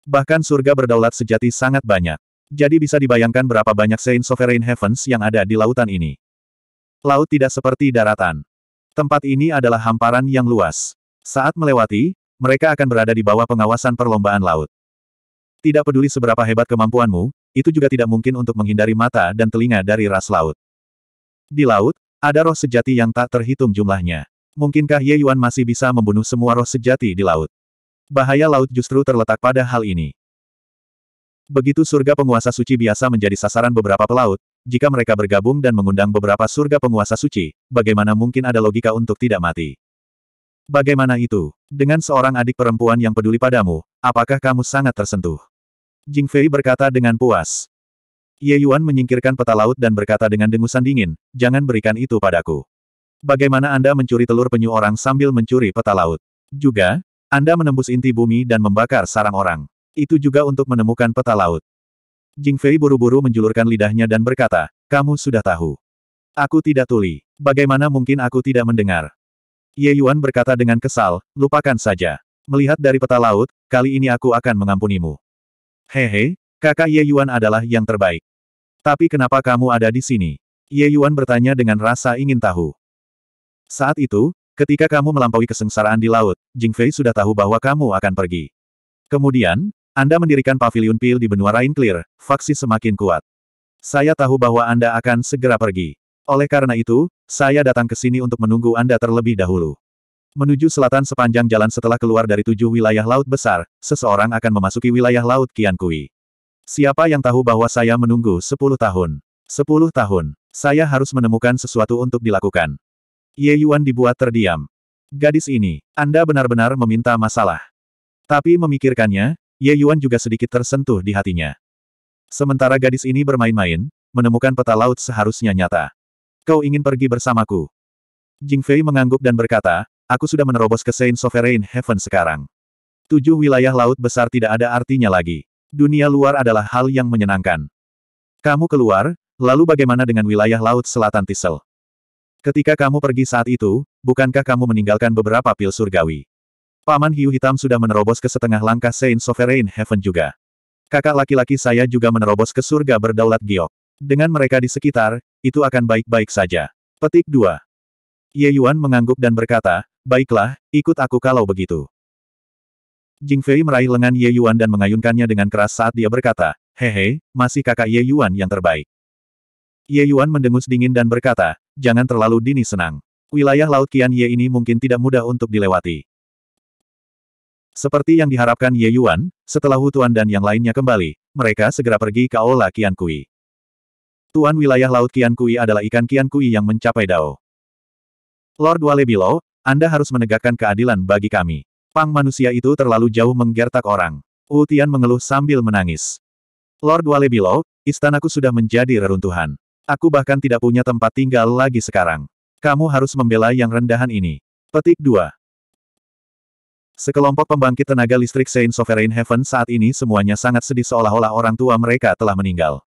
Bahkan surga berdaulat sejati sangat banyak. Jadi bisa dibayangkan berapa banyak Saint Sovereign Heavens yang ada di lautan ini. Laut tidak seperti daratan. Tempat ini adalah hamparan yang luas. Saat melewati, mereka akan berada di bawah pengawasan perlombaan laut. Tidak peduli seberapa hebat kemampuanmu, itu juga tidak mungkin untuk menghindari mata dan telinga dari ras laut. Di laut, ada roh sejati yang tak terhitung jumlahnya. Mungkinkah Ye Yuan masih bisa membunuh semua roh sejati di laut? Bahaya laut justru terletak pada hal ini. Begitu surga penguasa suci biasa menjadi sasaran beberapa pelaut, jika mereka bergabung dan mengundang beberapa surga penguasa suci, bagaimana mungkin ada logika untuk tidak mati? Bagaimana itu? Dengan seorang adik perempuan yang peduli padamu, apakah kamu sangat tersentuh? Jing Fei berkata dengan puas. Ye Yuan menyingkirkan peta laut dan berkata dengan dengusan dingin, jangan berikan itu padaku. Bagaimana Anda mencuri telur penyu orang sambil mencuri peta laut? Juga, Anda menembus inti bumi dan membakar sarang orang. Itu juga untuk menemukan peta laut. Jing Fei buru-buru menjulurkan lidahnya dan berkata, kamu sudah tahu. Aku tidak tuli. Bagaimana mungkin aku tidak mendengar? Ye Yuan berkata dengan kesal, lupakan saja. Melihat dari peta laut, kali ini aku akan mengampunimu. Hehe, kakak Ye Yuan adalah yang terbaik. Tapi kenapa kamu ada di sini? Ye Yuan bertanya dengan rasa ingin tahu. Saat itu, ketika kamu melampaui kesengsaraan di laut, Jing Fei sudah tahu bahwa kamu akan pergi. Kemudian, Anda mendirikan pavilion pil di benua Rain Clear, faksi semakin kuat. Saya tahu bahwa Anda akan segera pergi. Oleh karena itu, saya datang ke sini untuk menunggu Anda terlebih dahulu. Menuju selatan sepanjang jalan setelah keluar dari tujuh wilayah laut besar, seseorang akan memasuki wilayah laut Kian Kui. Siapa yang tahu bahwa saya menunggu sepuluh tahun? Sepuluh tahun. Saya harus menemukan sesuatu untuk dilakukan. Ye Yuan dibuat terdiam. Gadis ini, Anda benar-benar meminta masalah. Tapi memikirkannya, Ye Yuan juga sedikit tersentuh di hatinya. Sementara gadis ini bermain-main, menemukan peta laut seharusnya nyata. Kau ingin pergi bersamaku? Jing Fei mengangguk dan berkata, Aku sudah menerobos ke Saint Sovereign Heaven sekarang. Tujuh wilayah laut besar tidak ada artinya lagi. Dunia luar adalah hal yang menyenangkan. Kamu keluar, lalu bagaimana dengan wilayah laut selatan Tisel? Ketika kamu pergi saat itu, bukankah kamu meninggalkan beberapa pil surgawi? Paman Hiu Hitam sudah menerobos ke setengah langkah Saint Sovereign Heaven juga. Kakak laki-laki saya juga menerobos ke surga berdaulat giok. Dengan mereka di sekitar, itu akan baik-baik saja. Petik 2. Ye Yuan mengangguk dan berkata, Baiklah, ikut aku kalau begitu. Jing Fei meraih lengan Ye Yuan dan mengayunkannya dengan keras saat dia berkata, Hehe, masih kakak Ye Yuan yang terbaik. Ye Yuan mendengus dingin dan berkata, jangan terlalu dini senang. Wilayah Laut Kian Ye ini mungkin tidak mudah untuk dilewati. Seperti yang diharapkan Ye Yuan, setelah Hu Tuan dan yang lainnya kembali, mereka segera pergi ke Aula Kian Kui. Tuan wilayah Laut Kian Kui adalah ikan Kian Kui yang mencapai Dao. Lord Wale Bilo, anda harus menegakkan keadilan bagi kami. Pang manusia itu terlalu jauh menggertak orang. Wu Tian mengeluh sambil menangis. Lord Walebilo, istanaku sudah menjadi reruntuhan. Aku bahkan tidak punya tempat tinggal lagi sekarang. Kamu harus membela yang rendahan ini. Petik 2. Sekelompok pembangkit tenaga listrik Saint Sovereign Heaven saat ini semuanya sangat sedih seolah-olah orang tua mereka telah meninggal.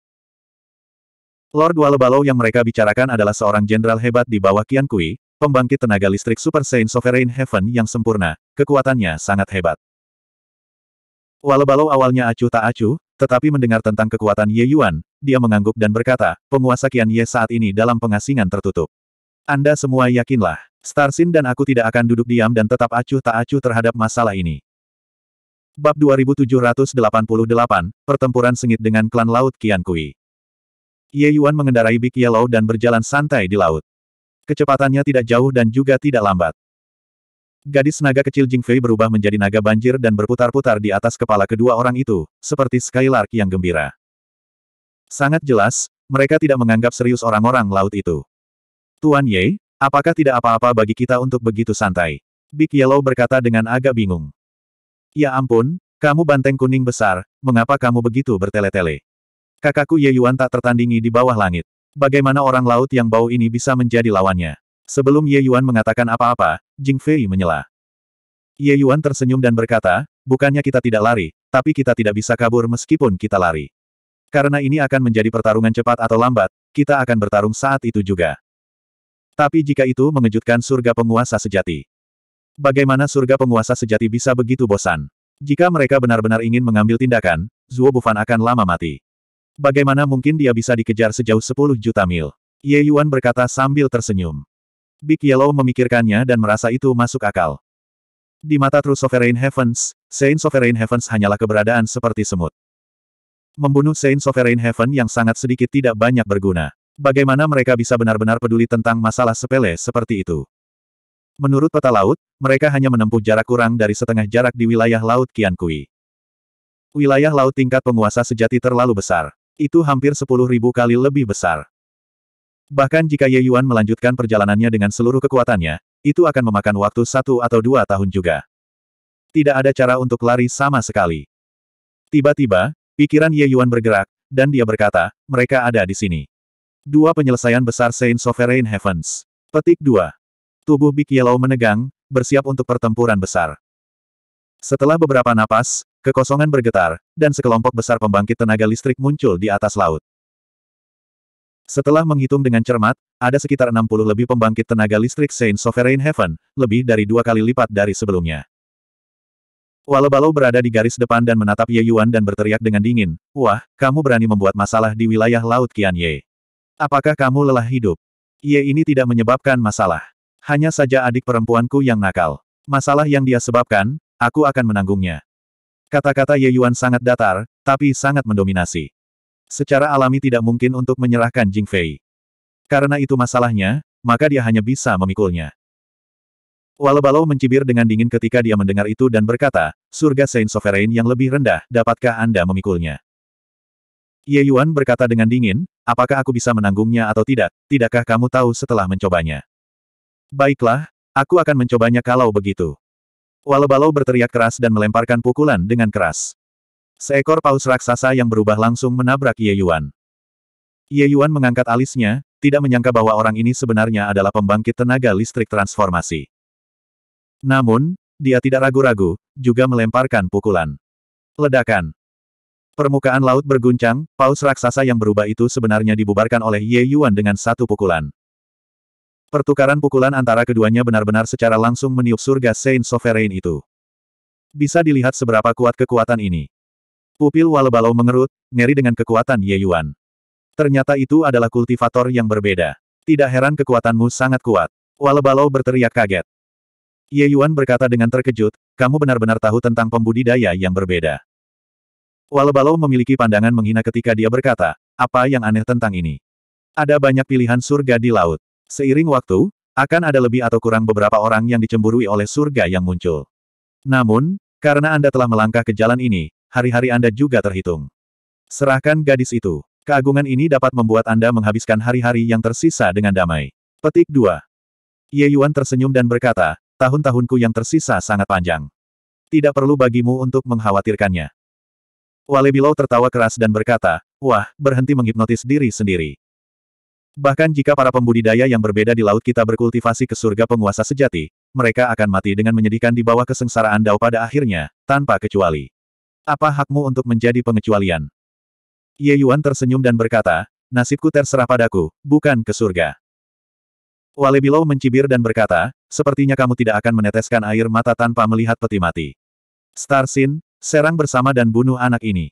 Lord Walebalo yang mereka bicarakan adalah seorang jenderal hebat di bawah Kian Kui, pembangkit tenaga listrik Super Saiyan Sovereign Heaven yang sempurna, kekuatannya sangat hebat. walau awalnya acuh tak acuh, tetapi mendengar tentang kekuatan Ye Yuan, dia mengangguk dan berkata, penguasa Kian Ye saat ini dalam pengasingan tertutup. Anda semua yakinlah, Starsin dan aku tidak akan duduk diam dan tetap acuh tak acuh terhadap masalah ini. Bab 2788, Pertempuran Sengit dengan Klan Laut Kian Kui. Ye Yuan mengendarai Big Yellow dan berjalan santai di laut. Kecepatannya tidak jauh dan juga tidak lambat. Gadis naga kecil Jing Fei berubah menjadi naga banjir dan berputar-putar di atas kepala kedua orang itu, seperti Skylark yang gembira. Sangat jelas, mereka tidak menganggap serius orang-orang laut itu. Tuan Ye, apakah tidak apa-apa bagi kita untuk begitu santai? Big Yellow berkata dengan agak bingung. Ya ampun, kamu banteng kuning besar, mengapa kamu begitu bertele-tele? Kakakku Ye Yuan tak tertandingi di bawah langit. Bagaimana orang laut yang bau ini bisa menjadi lawannya? Sebelum Ye Yuan mengatakan apa-apa, Jing Fei menyela. Ye Yuan tersenyum dan berkata, bukannya kita tidak lari, tapi kita tidak bisa kabur meskipun kita lari. Karena ini akan menjadi pertarungan cepat atau lambat, kita akan bertarung saat itu juga. Tapi jika itu mengejutkan surga penguasa sejati. Bagaimana surga penguasa sejati bisa begitu bosan? Jika mereka benar-benar ingin mengambil tindakan, Zuo Bufan akan lama mati. Bagaimana mungkin dia bisa dikejar sejauh 10 juta mil? Ye Yuan berkata sambil tersenyum. Big Yellow memikirkannya dan merasa itu masuk akal. Di mata True Sovereign Heavens, Saint Sovereign Heavens hanyalah keberadaan seperti semut. Membunuh Saint Sovereign Heaven yang sangat sedikit tidak banyak berguna. Bagaimana mereka bisa benar-benar peduli tentang masalah sepele seperti itu? Menurut peta laut, mereka hanya menempuh jarak kurang dari setengah jarak di wilayah Laut Kiankui. Wilayah laut tingkat penguasa sejati terlalu besar itu hampir sepuluh ribu kali lebih besar. Bahkan jika Ye Yuan melanjutkan perjalanannya dengan seluruh kekuatannya, itu akan memakan waktu satu atau dua tahun juga. Tidak ada cara untuk lari sama sekali. Tiba-tiba, pikiran Ye Yuan bergerak, dan dia berkata, mereka ada di sini. Dua penyelesaian besar Saint Sovereign Heavens. Petik 2. Tubuh Big Yellow menegang, bersiap untuk pertempuran besar. Setelah beberapa napas, Kekosongan bergetar, dan sekelompok besar pembangkit tenaga listrik muncul di atas laut. Setelah menghitung dengan cermat, ada sekitar 60 lebih pembangkit tenaga listrik Saint Sovereign Heaven, lebih dari dua kali lipat dari sebelumnya. Walau-balau berada di garis depan dan menatap Ye Yuan dan berteriak dengan dingin, Wah, kamu berani membuat masalah di wilayah Laut Qianye. Ye. Apakah kamu lelah hidup? Ye ini tidak menyebabkan masalah. Hanya saja adik perempuanku yang nakal. Masalah yang dia sebabkan, aku akan menanggungnya. Kata-kata Ye Yuan sangat datar, tapi sangat mendominasi. Secara alami tidak mungkin untuk menyerahkan Jing Fei. Karena itu masalahnya, maka dia hanya bisa memikulnya. Walau-balau mencibir dengan dingin ketika dia mendengar itu dan berkata, surga Saint Sovereign yang lebih rendah, dapatkah Anda memikulnya? Ye Yuan berkata dengan dingin, apakah aku bisa menanggungnya atau tidak, tidakkah kamu tahu setelah mencobanya? Baiklah, aku akan mencobanya kalau begitu walau berteriak keras dan melemparkan pukulan dengan keras. Seekor paus raksasa yang berubah langsung menabrak Ye Yuan. Ye Yuan mengangkat alisnya, tidak menyangka bahwa orang ini sebenarnya adalah pembangkit tenaga listrik transformasi. Namun, dia tidak ragu-ragu, juga melemparkan pukulan. Ledakan. Permukaan laut berguncang, paus raksasa yang berubah itu sebenarnya dibubarkan oleh Ye Yuan dengan satu pukulan. Pertukaran pukulan antara keduanya benar-benar secara langsung meniup surga Saint Sovereign itu. Bisa dilihat seberapa kuat kekuatan ini. Pupil Walebalo mengerut, ngeri dengan kekuatan Ye Yuan. Ternyata itu adalah kultivator yang berbeda. Tidak heran kekuatanmu sangat kuat. Walebalo berteriak kaget. Ye Yuan berkata dengan terkejut, kamu benar-benar tahu tentang pembudidaya yang berbeda. Walebalo memiliki pandangan menghina ketika dia berkata, apa yang aneh tentang ini? Ada banyak pilihan surga di laut. Seiring waktu, akan ada lebih atau kurang beberapa orang yang dicemburui oleh surga yang muncul. Namun, karena Anda telah melangkah ke jalan ini, hari-hari Anda juga terhitung. Serahkan gadis itu. Keagungan ini dapat membuat Anda menghabiskan hari-hari yang tersisa dengan damai. Petik 2. Ye Yuan tersenyum dan berkata, tahun-tahunku yang tersisa sangat panjang. Tidak perlu bagimu untuk mengkhawatirkannya. Wale Bilau tertawa keras dan berkata, wah, berhenti menghipnotis diri sendiri. Bahkan jika para pembudidaya yang berbeda di laut kita berkultivasi ke surga penguasa sejati, mereka akan mati dengan menyedihkan di bawah kesengsaraan Dao pada akhirnya, tanpa kecuali. Apa hakmu untuk menjadi pengecualian? Ye Yuan tersenyum dan berkata, nasibku terserah padaku, bukan ke surga. Wale Bilau mencibir dan berkata, sepertinya kamu tidak akan meneteskan air mata tanpa melihat peti mati. Starsin, serang bersama dan bunuh anak ini.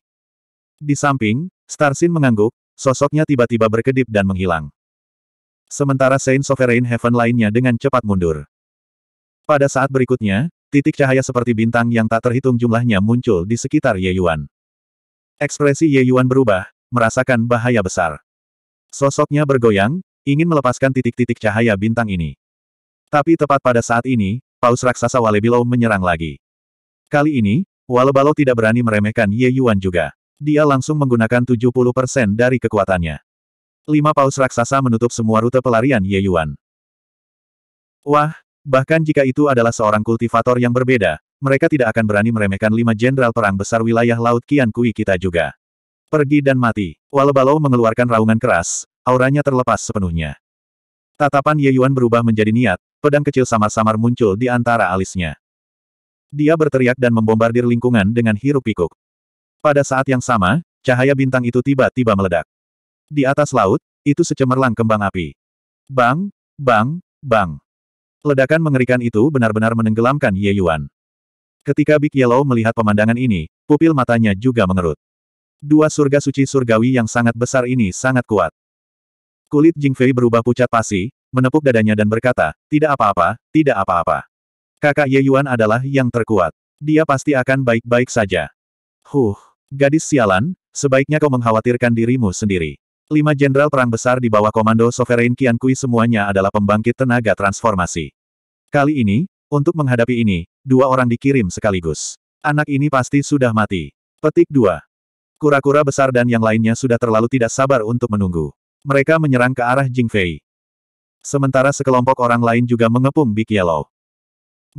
Di samping, Starsin mengangguk, Sosoknya tiba-tiba berkedip dan menghilang. Sementara Saint Sovereign Heaven lainnya dengan cepat mundur. Pada saat berikutnya, titik cahaya seperti bintang yang tak terhitung jumlahnya muncul di sekitar Ye Yuan. Ekspresi Ye Yuan berubah, merasakan bahaya besar. Sosoknya bergoyang, ingin melepaskan titik-titik cahaya bintang ini. Tapi tepat pada saat ini, paus raksasa Walebilo menyerang lagi. Kali ini, Walebalau tidak berani meremehkan Ye Yuan juga dia langsung menggunakan 70% dari kekuatannya. Lima paus raksasa menutup semua rute pelarian Ye Yuan. Wah, bahkan jika itu adalah seorang kultivator yang berbeda, mereka tidak akan berani meremehkan lima jenderal perang besar wilayah Laut Kian Kui kita juga. Pergi dan mati. Walebalo mengeluarkan raungan keras, auranya terlepas sepenuhnya. Tatapan Ye Yuan berubah menjadi niat, pedang kecil samar-samar muncul di antara alisnya. Dia berteriak dan membombardir lingkungan dengan hiruk pikuk. Pada saat yang sama, cahaya bintang itu tiba-tiba meledak. Di atas laut, itu secemerlang kembang api. Bang, bang, bang. Ledakan mengerikan itu benar-benar menenggelamkan Ye Yuan. Ketika Big Yellow melihat pemandangan ini, pupil matanya juga mengerut. Dua surga suci surgawi yang sangat besar ini sangat kuat. Kulit Jing Fei berubah pucat pasi, menepuk dadanya dan berkata, tidak apa-apa, tidak apa-apa. Kakak Ye Yuan adalah yang terkuat. Dia pasti akan baik-baik saja. Huh. Gadis sialan, sebaiknya kau mengkhawatirkan dirimu sendiri. Lima jenderal perang besar di bawah komando Sovereign Qian Kui semuanya adalah pembangkit tenaga transformasi. Kali ini, untuk menghadapi ini, dua orang dikirim sekaligus. Anak ini pasti sudah mati. Petik 2. Kura-kura besar dan yang lainnya sudah terlalu tidak sabar untuk menunggu. Mereka menyerang ke arah Jing Fei. Sementara sekelompok orang lain juga mengepung Big Yellow.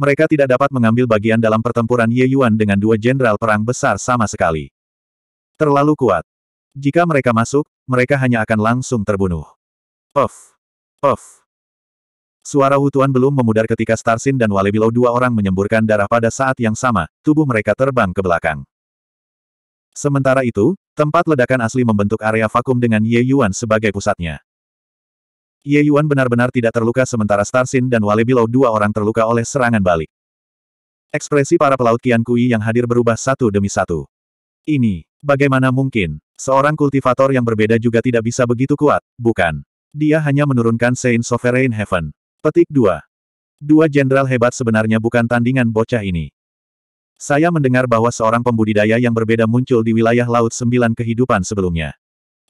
Mereka tidak dapat mengambil bagian dalam pertempuran Ye Yuan dengan dua jenderal perang besar sama sekali. Terlalu kuat. Jika mereka masuk, mereka hanya akan langsung terbunuh. Puff. Puff. Suara hutuan belum memudar ketika Starsin dan Walebilow dua orang menyemburkan darah pada saat yang sama, tubuh mereka terbang ke belakang. Sementara itu, tempat ledakan asli membentuk area vakum dengan Ye Yuan sebagai pusatnya. Ye Yuan benar-benar tidak terluka sementara Starsin dan Walebilow dua orang terluka oleh serangan balik. Ekspresi para pelaut Kian Kui yang hadir berubah satu demi satu. Ini, Bagaimana mungkin, seorang kultivator yang berbeda juga tidak bisa begitu kuat, bukan? Dia hanya menurunkan Saint Sovereign Heaven. Petik 2. Dua jenderal hebat sebenarnya bukan tandingan bocah ini. Saya mendengar bahwa seorang pembudidaya yang berbeda muncul di wilayah Laut Sembilan kehidupan sebelumnya.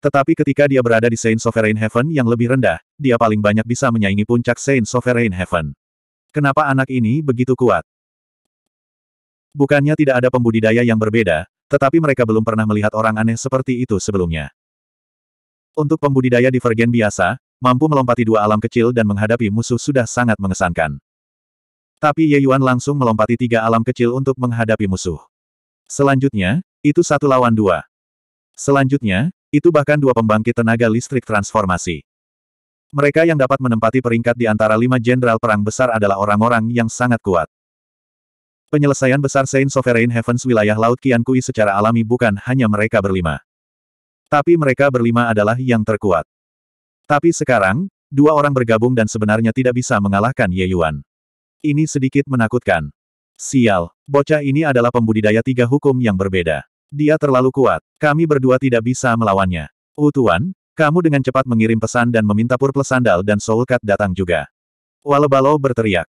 Tetapi ketika dia berada di Saint Sovereign Heaven yang lebih rendah, dia paling banyak bisa menyaingi puncak Saint Sovereign Heaven. Kenapa anak ini begitu kuat? Bukannya tidak ada pembudidaya yang berbeda, tetapi mereka belum pernah melihat orang aneh seperti itu sebelumnya. Untuk pembudidaya divergen biasa, mampu melompati dua alam kecil dan menghadapi musuh sudah sangat mengesankan. Tapi Ye Yuan langsung melompati tiga alam kecil untuk menghadapi musuh. Selanjutnya, itu satu lawan dua. Selanjutnya, itu bahkan dua pembangkit tenaga listrik transformasi. Mereka yang dapat menempati peringkat di antara lima jenderal perang besar adalah orang-orang yang sangat kuat. Penyelesaian besar Saint Sovereign Heavens wilayah Laut Kian Kui secara alami bukan hanya mereka berlima. Tapi mereka berlima adalah yang terkuat. Tapi sekarang, dua orang bergabung dan sebenarnya tidak bisa mengalahkan Ye Yuan. Ini sedikit menakutkan. Sial, bocah ini adalah pembudidaya tiga hukum yang berbeda. Dia terlalu kuat. Kami berdua tidak bisa melawannya. Utuan, kamu dengan cepat mengirim pesan dan meminta purple sandal dan soul cut datang juga. Walebalo berteriak.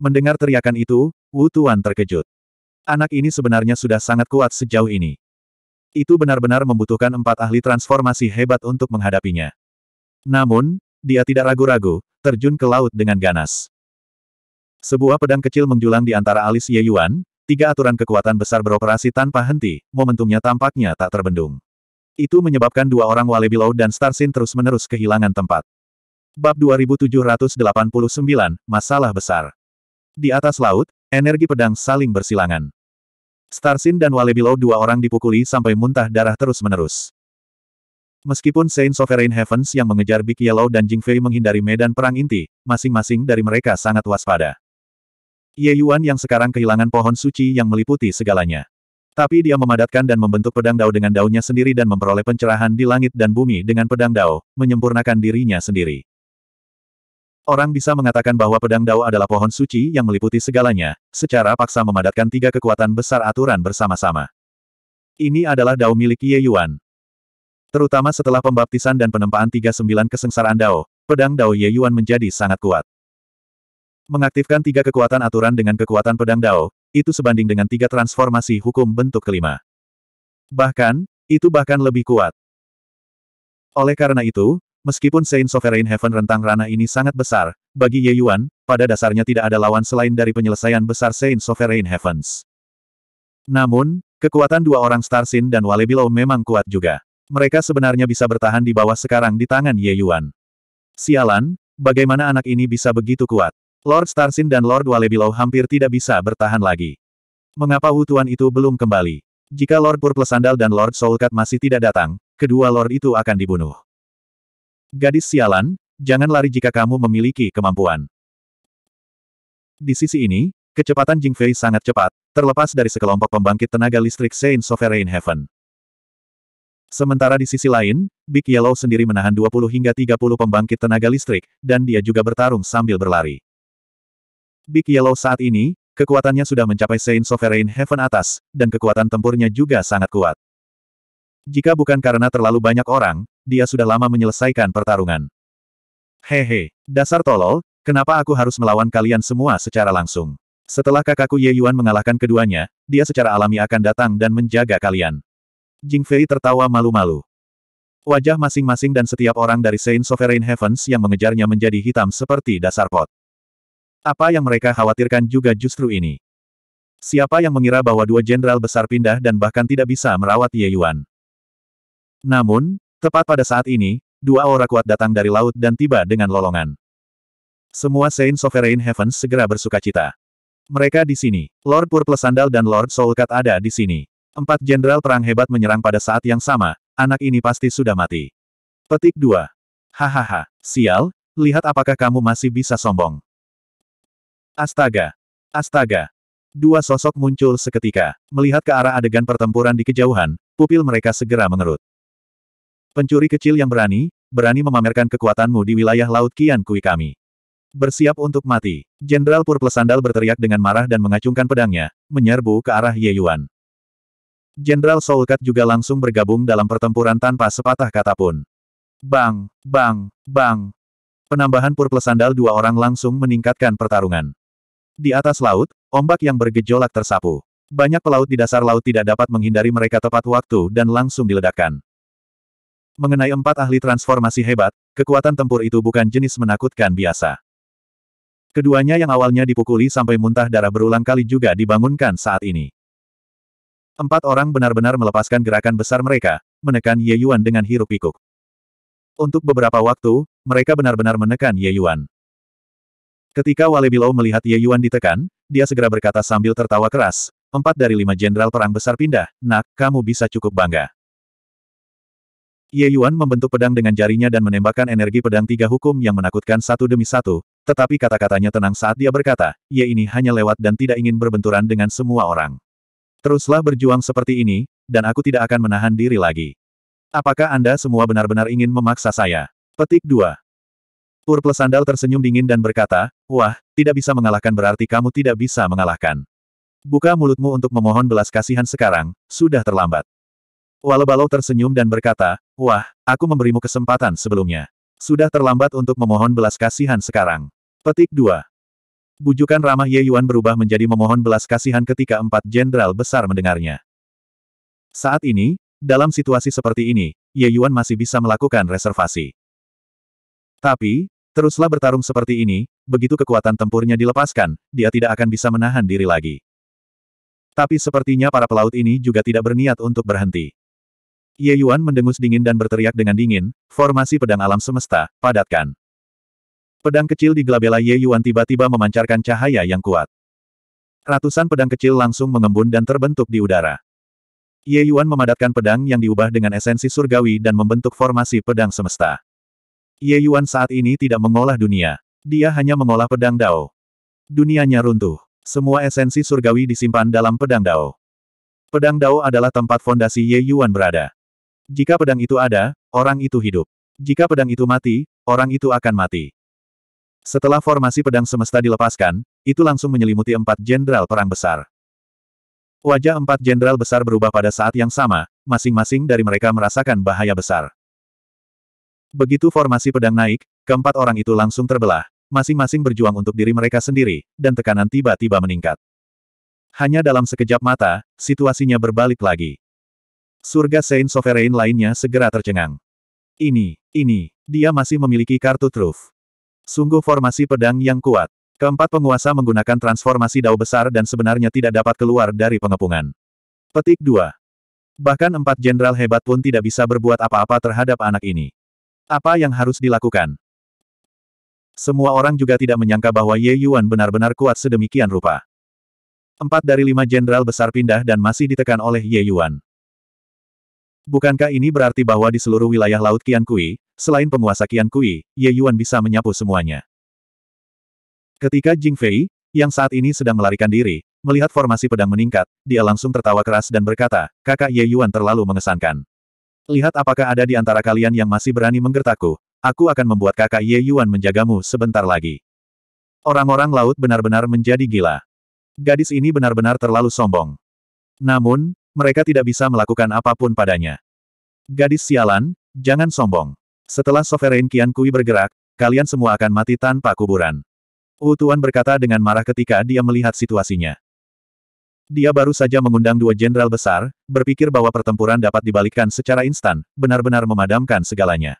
Mendengar teriakan itu, Wu Tuan terkejut. Anak ini sebenarnya sudah sangat kuat sejauh ini. Itu benar-benar membutuhkan empat ahli transformasi hebat untuk menghadapinya. Namun, dia tidak ragu-ragu, terjun ke laut dengan ganas. Sebuah pedang kecil menjulang di antara alis Ye Yuan, tiga aturan kekuatan besar beroperasi tanpa henti, momentumnya tampaknya tak terbendung. Itu menyebabkan dua orang Wale Below dan Starsin terus-menerus kehilangan tempat. Bab 2789, Masalah Besar. Di atas laut, Energi pedang saling bersilangan. Starsin dan Walebilo dua orang dipukuli sampai muntah darah terus-menerus. Meskipun Saint Sovereign Heavens yang mengejar Big Yellow dan Jingfei menghindari medan perang inti, masing-masing dari mereka sangat waspada. Ye Yuan yang sekarang kehilangan pohon suci yang meliputi segalanya. Tapi dia memadatkan dan membentuk pedang dao dengan daunnya sendiri dan memperoleh pencerahan di langit dan bumi dengan pedang dao, menyempurnakan dirinya sendiri. Orang bisa mengatakan bahwa pedang Dao adalah pohon suci yang meliputi segalanya, secara paksa memadatkan tiga kekuatan besar aturan bersama-sama. Ini adalah Dao milik Ye Yuan. Terutama setelah pembaptisan dan penempaan tiga 39 kesengsaraan Dao, pedang Dao Ye Yuan menjadi sangat kuat. Mengaktifkan tiga kekuatan aturan dengan kekuatan pedang Dao, itu sebanding dengan tiga transformasi hukum bentuk kelima. Bahkan, itu bahkan lebih kuat. Oleh karena itu, Meskipun Saint Sovereign Heaven rentang ranah ini sangat besar, bagi Ye Yuan, pada dasarnya tidak ada lawan selain dari penyelesaian besar Saint Sovereign Heavens. Namun, kekuatan dua orang Starsin dan Wale Below memang kuat juga. Mereka sebenarnya bisa bertahan di bawah sekarang di tangan Ye Yuan. Sialan, bagaimana anak ini bisa begitu kuat? Lord Starsin dan Lord Wale Below hampir tidak bisa bertahan lagi. Mengapa utuan itu belum kembali? Jika Lord Purple Sandal dan Lord Soulcat masih tidak datang, kedua Lord itu akan dibunuh. Gadis sialan, jangan lari jika kamu memiliki kemampuan. Di sisi ini, kecepatan Jing Fei sangat cepat, terlepas dari sekelompok pembangkit tenaga listrik Saint Sovereign Heaven. Sementara di sisi lain, Big Yellow sendiri menahan 20 hingga 30 pembangkit tenaga listrik, dan dia juga bertarung sambil berlari. Big Yellow saat ini, kekuatannya sudah mencapai Saint Sovereign Heaven atas, dan kekuatan tempurnya juga sangat kuat. Jika bukan karena terlalu banyak orang, dia sudah lama menyelesaikan pertarungan. Hehe, dasar tolol, kenapa aku harus melawan kalian semua secara langsung? Setelah kakakku Ye Yuan mengalahkan keduanya, dia secara alami akan datang dan menjaga kalian. Jing Fei tertawa malu-malu. Wajah masing-masing dan setiap orang dari Saint Sovereign Heavens yang mengejarnya menjadi hitam seperti dasar pot. Apa yang mereka khawatirkan juga justru ini. Siapa yang mengira bahwa dua jenderal besar pindah dan bahkan tidak bisa merawat Ye Yuan? Namun, Tepat pada saat ini, dua aura kuat datang dari laut dan tiba dengan lolongan. Semua Saint Sovereign Heavens segera bersuka cita. Mereka di sini. Lord Purple Sandal dan Lord Soulcat ada di sini. Empat jenderal perang hebat menyerang pada saat yang sama, anak ini pasti sudah mati. Petik 2. Hahaha, sial, lihat apakah kamu masih bisa sombong. Astaga. Astaga. Dua sosok muncul seketika. Melihat ke arah adegan pertempuran di kejauhan, pupil mereka segera mengerut. Pencuri kecil yang berani, berani memamerkan kekuatanmu di wilayah Laut Kian Kui kami. Bersiap untuk mati, Jenderal Purple Sandal berteriak dengan marah dan mengacungkan pedangnya, menyerbu ke arah Ye Yuan. Jenderal Soulcat juga langsung bergabung dalam pertempuran tanpa sepatah kata pun. Bang, bang, bang. Penambahan purple sandal dua orang langsung meningkatkan pertarungan. Di atas laut, ombak yang bergejolak tersapu. Banyak pelaut di dasar laut tidak dapat menghindari mereka tepat waktu dan langsung diledakkan. Mengenai empat ahli transformasi hebat, kekuatan tempur itu bukan jenis menakutkan biasa. Keduanya yang awalnya dipukuli sampai muntah darah berulang kali juga dibangunkan saat ini. Empat orang benar-benar melepaskan gerakan besar mereka, menekan Ye Yuan dengan hiruk-pikuk. Untuk beberapa waktu, mereka benar-benar menekan Ye Yuan. Ketika Wale Bilou melihat Ye Yuan ditekan, dia segera berkata sambil tertawa keras, empat dari lima jenderal perang besar pindah, nak, kamu bisa cukup bangga. Ye Yuan membentuk pedang dengan jarinya dan menembakkan energi pedang tiga hukum yang menakutkan satu demi satu, tetapi kata-katanya tenang saat dia berkata, Ye ini hanya lewat dan tidak ingin berbenturan dengan semua orang. Teruslah berjuang seperti ini, dan aku tidak akan menahan diri lagi. Apakah Anda semua benar-benar ingin memaksa saya? Petik 2. Urple Sandal tersenyum dingin dan berkata, Wah, tidak bisa mengalahkan berarti kamu tidak bisa mengalahkan. Buka mulutmu untuk memohon belas kasihan sekarang, sudah terlambat. Walabalau tersenyum dan berkata, Wah, aku memberimu kesempatan sebelumnya. Sudah terlambat untuk memohon belas kasihan sekarang. Petik 2. Bujukan ramah Ye Yuan berubah menjadi memohon belas kasihan ketika empat jenderal besar mendengarnya. Saat ini, dalam situasi seperti ini, Ye Yuan masih bisa melakukan reservasi. Tapi, teruslah bertarung seperti ini, begitu kekuatan tempurnya dilepaskan, dia tidak akan bisa menahan diri lagi. Tapi sepertinya para pelaut ini juga tidak berniat untuk berhenti. Ye Yuan mendengus dingin dan berteriak dengan dingin, formasi pedang alam semesta, padatkan. Pedang kecil di gelabela Ye Yuan tiba-tiba memancarkan cahaya yang kuat. Ratusan pedang kecil langsung mengembun dan terbentuk di udara. Ye Yuan memadatkan pedang yang diubah dengan esensi surgawi dan membentuk formasi pedang semesta. Ye Yuan saat ini tidak mengolah dunia. Dia hanya mengolah pedang Dao. Dunianya runtuh. Semua esensi surgawi disimpan dalam pedang Dao. Pedang Dao adalah tempat fondasi Ye Yuan berada. Jika pedang itu ada, orang itu hidup. Jika pedang itu mati, orang itu akan mati. Setelah formasi pedang semesta dilepaskan, itu langsung menyelimuti empat jenderal perang besar. Wajah empat jenderal besar berubah pada saat yang sama, masing-masing dari mereka merasakan bahaya besar. Begitu formasi pedang naik, keempat orang itu langsung terbelah, masing-masing berjuang untuk diri mereka sendiri, dan tekanan tiba-tiba meningkat. Hanya dalam sekejap mata, situasinya berbalik lagi. Surga Saint Sovereign lainnya segera tercengang. Ini, ini, dia masih memiliki kartu truf. Sungguh formasi pedang yang kuat. Keempat penguasa menggunakan transformasi dao besar dan sebenarnya tidak dapat keluar dari pengepungan. Petik 2. Bahkan empat jenderal hebat pun tidak bisa berbuat apa-apa terhadap anak ini. Apa yang harus dilakukan? Semua orang juga tidak menyangka bahwa Ye Yuan benar-benar kuat sedemikian rupa. Empat dari lima jenderal besar pindah dan masih ditekan oleh Ye Yuan. Bukankah ini berarti bahwa di seluruh wilayah Laut Kian Kui, selain penguasa Kian Kui, Ye Yuan bisa menyapu semuanya? Ketika Jing Fei, yang saat ini sedang melarikan diri, melihat formasi pedang meningkat, dia langsung tertawa keras dan berkata, kakak Ye Yuan terlalu mengesankan. Lihat apakah ada di antara kalian yang masih berani menggertaku, aku akan membuat kakak Ye Yuan menjagamu sebentar lagi. Orang-orang laut benar-benar menjadi gila. Gadis ini benar-benar terlalu sombong. Namun, mereka tidak bisa melakukan apapun padanya. Gadis sialan, jangan sombong. Setelah Sovereign Kian Kui bergerak, kalian semua akan mati tanpa kuburan. Utuan berkata dengan marah ketika dia melihat situasinya. Dia baru saja mengundang dua jenderal besar, berpikir bahwa pertempuran dapat dibalikkan secara instan, benar-benar memadamkan segalanya.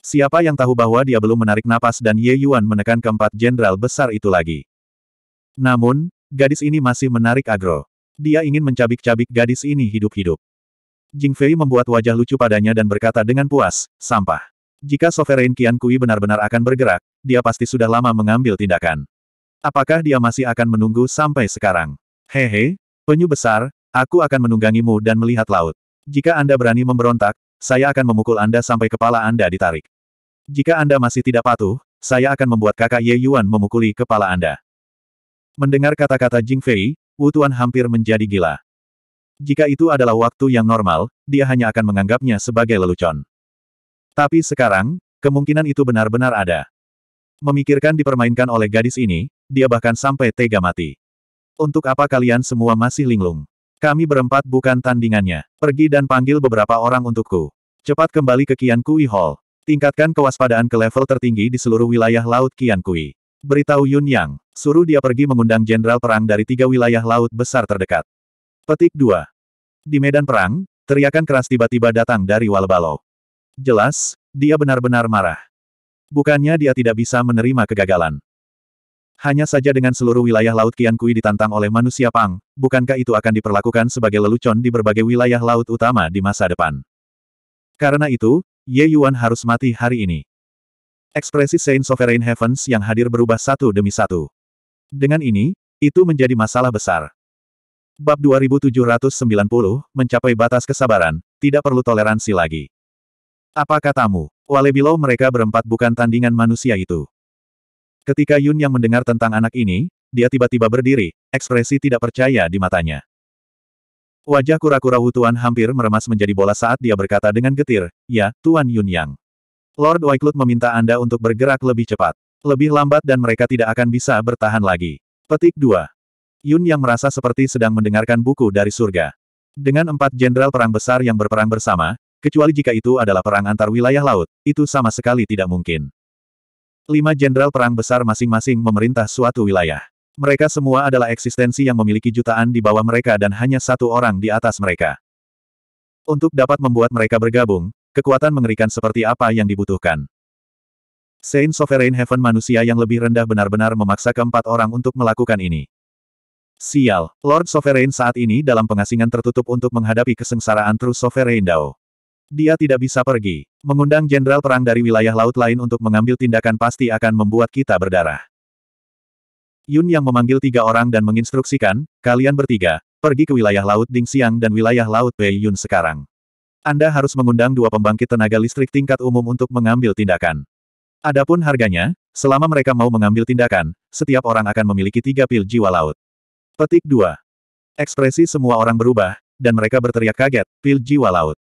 Siapa yang tahu bahwa dia belum menarik napas dan Ye Yuan menekan keempat jenderal besar itu lagi. Namun, gadis ini masih menarik agro. Dia ingin mencabik-cabik gadis ini hidup-hidup. Jing Fei membuat wajah lucu padanya dan berkata dengan puas, sampah. Jika Sovereign Qian Kui benar-benar akan bergerak, dia pasti sudah lama mengambil tindakan. Apakah dia masih akan menunggu sampai sekarang? Hehe, penyu besar, aku akan menunggangimu dan melihat laut. Jika Anda berani memberontak, saya akan memukul Anda sampai kepala Anda ditarik. Jika Anda masih tidak patuh, saya akan membuat kakak Ye Yuan memukuli kepala Anda. Mendengar kata-kata Jing Fei, Wutuan hampir menjadi gila. Jika itu adalah waktu yang normal, dia hanya akan menganggapnya sebagai lelucon. Tapi sekarang, kemungkinan itu benar-benar ada. Memikirkan dipermainkan oleh gadis ini, dia bahkan sampai tega mati. Untuk apa kalian semua masih linglung? Kami berempat bukan tandingannya. Pergi dan panggil beberapa orang untukku. Cepat kembali ke Kian Kui Hall. Tingkatkan kewaspadaan ke level tertinggi di seluruh wilayah Laut Kian Kui. Beritahu Yun Yang. Suruh dia pergi mengundang jenderal perang dari tiga wilayah laut besar terdekat. Petik 2. Di medan perang, teriakan keras tiba-tiba datang dari Walbalo. Jelas, dia benar-benar marah. Bukannya dia tidak bisa menerima kegagalan. Hanya saja dengan seluruh wilayah Laut Kian Kui ditantang oleh manusia Pang, bukankah itu akan diperlakukan sebagai lelucon di berbagai wilayah laut utama di masa depan? Karena itu, Ye Yuan harus mati hari ini. Ekspresi Saint Sovereign Heavens yang hadir berubah satu demi satu. Dengan ini, itu menjadi masalah besar. Bab 2790, mencapai batas kesabaran, tidak perlu toleransi lagi. Apa katamu? Walebilau mereka berempat bukan tandingan manusia itu. Ketika Yun yang mendengar tentang anak ini, dia tiba-tiba berdiri, ekspresi tidak percaya di matanya. Wajah kura-kura Wutuan hampir meremas menjadi bola saat dia berkata dengan getir, Ya, Tuan Yun Yang. Lord Waiklut meminta Anda untuk bergerak lebih cepat. Lebih lambat dan mereka tidak akan bisa bertahan lagi. Petik 2. Yun yang merasa seperti sedang mendengarkan buku dari surga. Dengan empat jenderal perang besar yang berperang bersama, kecuali jika itu adalah perang antar wilayah laut, itu sama sekali tidak mungkin. Lima jenderal perang besar masing-masing memerintah suatu wilayah. Mereka semua adalah eksistensi yang memiliki jutaan di bawah mereka dan hanya satu orang di atas mereka. Untuk dapat membuat mereka bergabung, kekuatan mengerikan seperti apa yang dibutuhkan. Saint Sovereign Heaven manusia yang lebih rendah benar-benar memaksa keempat orang untuk melakukan ini. Sial, Lord Sovereign saat ini dalam pengasingan tertutup untuk menghadapi kesengsaraan True Sovereign Dao. Dia tidak bisa pergi. Mengundang jenderal perang dari wilayah laut lain untuk mengambil tindakan pasti akan membuat kita berdarah. Yun yang memanggil tiga orang dan menginstruksikan, kalian bertiga, pergi ke wilayah laut Ding Xiang dan wilayah laut Bei Yun sekarang. Anda harus mengundang dua pembangkit tenaga listrik tingkat umum untuk mengambil tindakan. Adapun harganya, selama mereka mau mengambil tindakan, setiap orang akan memiliki tiga pil jiwa laut. Petik 2. Ekspresi semua orang berubah, dan mereka berteriak kaget, pil jiwa laut.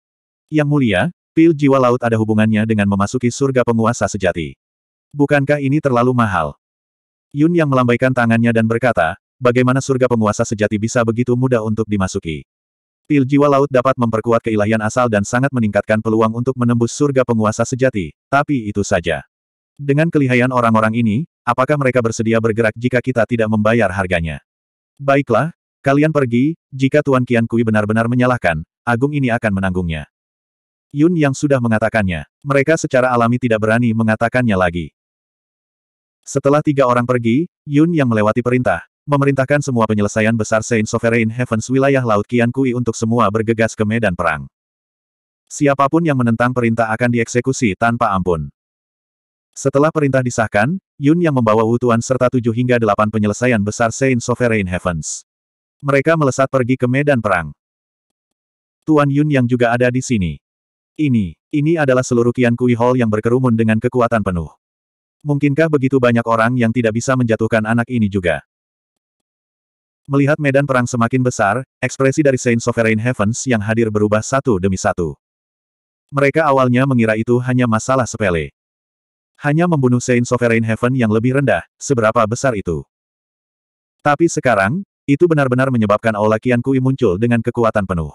Yang mulia, pil jiwa laut ada hubungannya dengan memasuki surga penguasa sejati. Bukankah ini terlalu mahal? Yun yang melambaikan tangannya dan berkata, bagaimana surga penguasa sejati bisa begitu mudah untuk dimasuki? Pil jiwa laut dapat memperkuat keilahian asal dan sangat meningkatkan peluang untuk menembus surga penguasa sejati, tapi itu saja. Dengan kelihaian orang-orang ini, apakah mereka bersedia bergerak jika kita tidak membayar harganya? Baiklah, kalian pergi, jika Tuan Kian Kui benar-benar menyalahkan, Agung ini akan menanggungnya. Yun yang sudah mengatakannya, mereka secara alami tidak berani mengatakannya lagi. Setelah tiga orang pergi, Yun yang melewati perintah, memerintahkan semua penyelesaian besar Saint Sovereign Heavens wilayah Laut Kian Kui untuk semua bergegas ke medan perang. Siapapun yang menentang perintah akan dieksekusi tanpa ampun. Setelah perintah disahkan, Yun yang membawa Wutuan serta tujuh hingga delapan penyelesaian besar Saint Sovereign Heavens. Mereka melesat pergi ke medan perang. Tuan Yun yang juga ada di sini. Ini, ini adalah seluruh Kian Kui Hall yang berkerumun dengan kekuatan penuh. Mungkinkah begitu banyak orang yang tidak bisa menjatuhkan anak ini juga? Melihat medan perang semakin besar, ekspresi dari Saint Sovereign Heavens yang hadir berubah satu demi satu. Mereka awalnya mengira itu hanya masalah sepele hanya membunuh Saint Sovereign Heaven yang lebih rendah, seberapa besar itu. Tapi sekarang, itu benar-benar menyebabkan aura Qian Kui muncul dengan kekuatan penuh.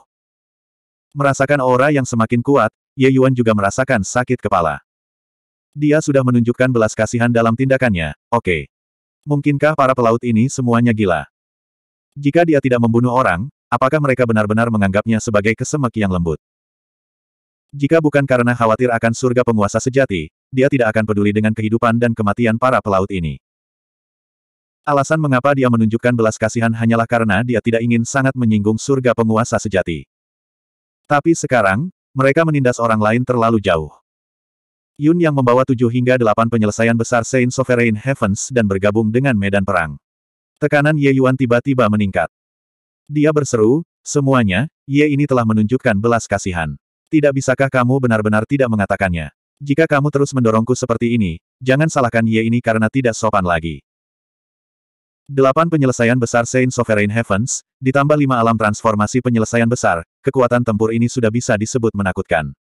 Merasakan aura yang semakin kuat, Ye Yuan juga merasakan sakit kepala. Dia sudah menunjukkan belas kasihan dalam tindakannya, oke. Okay. Mungkinkah para pelaut ini semuanya gila? Jika dia tidak membunuh orang, apakah mereka benar-benar menganggapnya sebagai kesemek yang lembut? Jika bukan karena khawatir akan surga penguasa sejati, dia tidak akan peduli dengan kehidupan dan kematian para pelaut ini. Alasan mengapa dia menunjukkan belas kasihan hanyalah karena dia tidak ingin sangat menyinggung surga penguasa sejati. Tapi sekarang, mereka menindas orang lain terlalu jauh. Yun yang membawa tujuh hingga delapan penyelesaian besar Saint Sovereign Heavens dan bergabung dengan medan perang. Tekanan Ye Yuan tiba-tiba meningkat. Dia berseru, semuanya, Ye ini telah menunjukkan belas kasihan. Tidak bisakah kamu benar-benar tidak mengatakannya? Jika kamu terus mendorongku seperti ini, jangan salahkan Ye ini karena tidak sopan lagi. Delapan penyelesaian besar Saint Sovereign Heavens, ditambah lima alam transformasi penyelesaian besar, kekuatan tempur ini sudah bisa disebut menakutkan.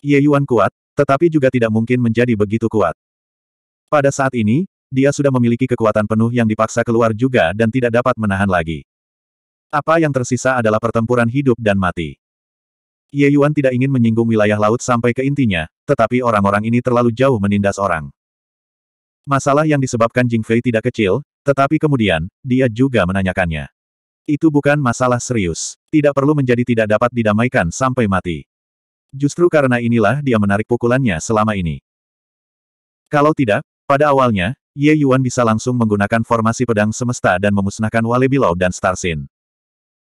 Ye Yuan kuat, tetapi juga tidak mungkin menjadi begitu kuat. Pada saat ini, dia sudah memiliki kekuatan penuh yang dipaksa keluar juga dan tidak dapat menahan lagi. Apa yang tersisa adalah pertempuran hidup dan mati. Ye Yuan tidak ingin menyinggung wilayah laut sampai ke intinya, tetapi orang-orang ini terlalu jauh menindas orang. Masalah yang disebabkan Jing Fei tidak kecil, tetapi kemudian, dia juga menanyakannya. Itu bukan masalah serius. Tidak perlu menjadi tidak dapat didamaikan sampai mati. Justru karena inilah dia menarik pukulannya selama ini. Kalau tidak, pada awalnya, Ye Yuan bisa langsung menggunakan formasi pedang semesta dan memusnahkan Wale Bilau dan Starsin.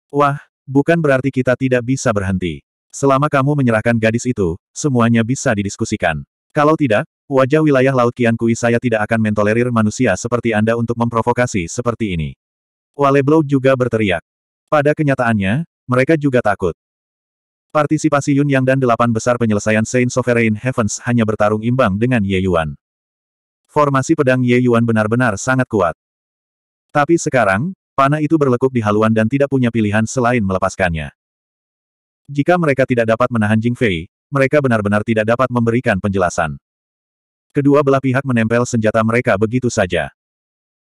Wah, bukan berarti kita tidak bisa berhenti. Selama kamu menyerahkan gadis itu, semuanya bisa didiskusikan. Kalau tidak, wajah wilayah Laut Kian Kui saya tidak akan mentolerir manusia seperti Anda untuk memprovokasi seperti ini. Waleblow juga berteriak. Pada kenyataannya, mereka juga takut. Partisipasi Yun Yang dan delapan besar penyelesaian Saint Sovereign Heavens hanya bertarung imbang dengan Ye Yuan. Formasi pedang Ye Yuan benar-benar sangat kuat. Tapi sekarang, panah itu berlekuk di haluan dan tidak punya pilihan selain melepaskannya. Jika mereka tidak dapat menahan Jing Fei, mereka benar-benar tidak dapat memberikan penjelasan. Kedua belah pihak menempel senjata mereka begitu saja.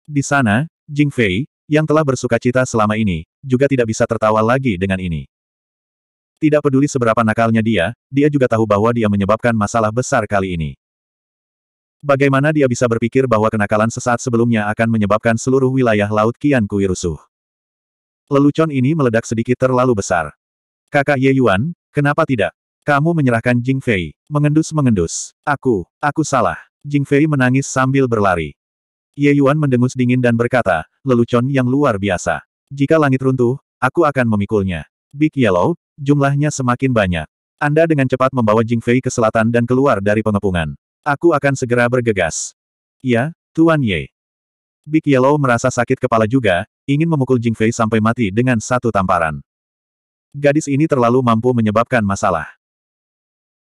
Di sana, Jing Fei, yang telah bersuka cita selama ini, juga tidak bisa tertawa lagi dengan ini. Tidak peduli seberapa nakalnya dia, dia juga tahu bahwa dia menyebabkan masalah besar kali ini. Bagaimana dia bisa berpikir bahwa kenakalan sesaat sebelumnya akan menyebabkan seluruh wilayah Laut Kian Kui rusuh? Lelucon ini meledak sedikit terlalu besar. Kakak Ye Yuan, kenapa tidak? Kamu menyerahkan Jing Fei. Mengendus-mengendus. Aku, aku salah. Jing Fei menangis sambil berlari. Ye Yuan mendengus dingin dan berkata, lelucon yang luar biasa. Jika langit runtuh, aku akan memikulnya. Big Yellow, jumlahnya semakin banyak. Anda dengan cepat membawa Jing Fei ke selatan dan keluar dari pengepungan. Aku akan segera bergegas. Ya, Tuan Ye. Big Yellow merasa sakit kepala juga, ingin memukul Jing Fei sampai mati dengan satu tamparan. Gadis ini terlalu mampu menyebabkan masalah.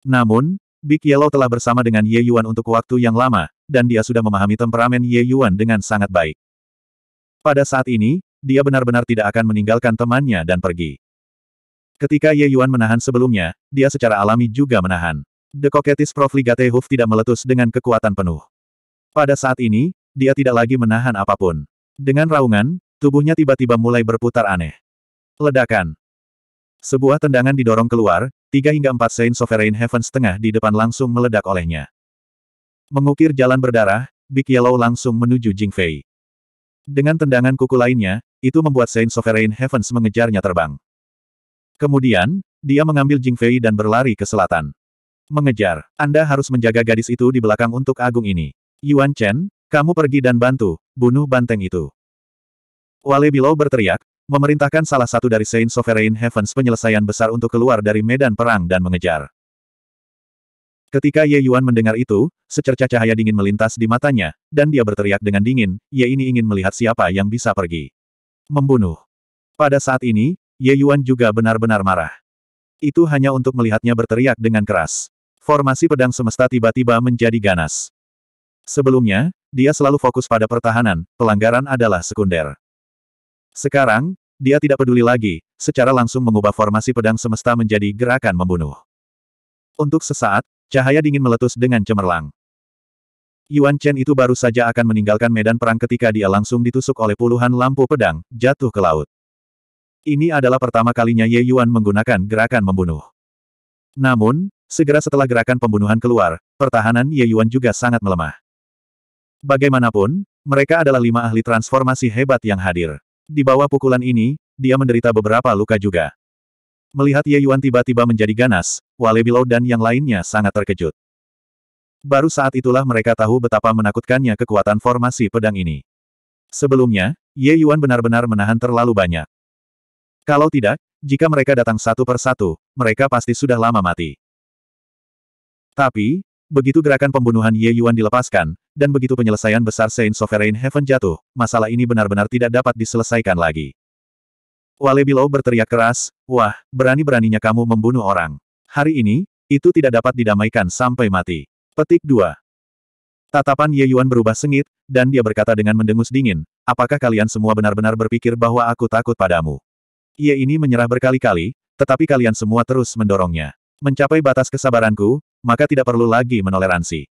Namun, Big Yellow telah bersama dengan Ye Yuan untuk waktu yang lama, dan dia sudah memahami temperamen Ye Yuan dengan sangat baik. Pada saat ini, dia benar-benar tidak akan meninggalkan temannya dan pergi. Ketika Ye Yuan menahan sebelumnya, dia secara alami juga menahan. The Koketis Profligate Hoof tidak meletus dengan kekuatan penuh. Pada saat ini, dia tidak lagi menahan apapun. Dengan raungan, tubuhnya tiba-tiba mulai berputar aneh. Ledakan. Sebuah tendangan didorong keluar, tiga hingga empat Saint Sovereign Heaven setengah di depan langsung meledak olehnya. Mengukir jalan berdarah, Big Yellow langsung menuju Jing Fei. Dengan tendangan kuku lainnya, itu membuat Saint Sovereign Heavens mengejarnya terbang. Kemudian, dia mengambil Jing Fei dan berlari ke selatan. Mengejar, Anda harus menjaga gadis itu di belakang untuk agung ini. Yuan Chen, kamu pergi dan bantu, bunuh banteng itu. Wale Bilau berteriak, memerintahkan salah satu dari Saint Sovereign Heavens penyelesaian besar untuk keluar dari medan perang dan mengejar. Ketika Ye Yuan mendengar itu, secerca cahaya dingin melintas di matanya, dan dia berteriak dengan dingin, Ye ini ingin melihat siapa yang bisa pergi. Membunuh. Pada saat ini, Ye Yuan juga benar-benar marah. Itu hanya untuk melihatnya berteriak dengan keras. Formasi pedang semesta tiba-tiba menjadi ganas. Sebelumnya, dia selalu fokus pada pertahanan, pelanggaran adalah sekunder. Sekarang, dia tidak peduli lagi, secara langsung mengubah formasi pedang semesta menjadi gerakan membunuh. Untuk sesaat, cahaya dingin meletus dengan cemerlang. Yuan Chen itu baru saja akan meninggalkan medan perang ketika dia langsung ditusuk oleh puluhan lampu pedang, jatuh ke laut. Ini adalah pertama kalinya Ye Yuan menggunakan gerakan membunuh. Namun, segera setelah gerakan pembunuhan keluar, pertahanan Ye Yuan juga sangat melemah. Bagaimanapun, mereka adalah lima ahli transformasi hebat yang hadir. Di bawah pukulan ini, dia menderita beberapa luka juga. Melihat Ye Yuan tiba-tiba menjadi ganas, Wale Bilau dan yang lainnya sangat terkejut. Baru saat itulah mereka tahu betapa menakutkannya kekuatan formasi pedang ini. Sebelumnya, Ye Yuan benar-benar menahan terlalu banyak. Kalau tidak, jika mereka datang satu persatu, mereka pasti sudah lama mati. Tapi, Begitu gerakan pembunuhan Ye Yuan dilepaskan, dan begitu penyelesaian besar Saint Sovereign Heaven jatuh, masalah ini benar-benar tidak dapat diselesaikan lagi. Wale Bilou berteriak keras, Wah, berani-beraninya kamu membunuh orang. Hari ini, itu tidak dapat didamaikan sampai mati. Petik 2. Tatapan Ye Yuan berubah sengit, dan dia berkata dengan mendengus dingin, Apakah kalian semua benar-benar berpikir bahwa aku takut padamu? Ye ini menyerah berkali-kali, tetapi kalian semua terus mendorongnya. Mencapai batas kesabaranku, maka tidak perlu lagi menoleransi.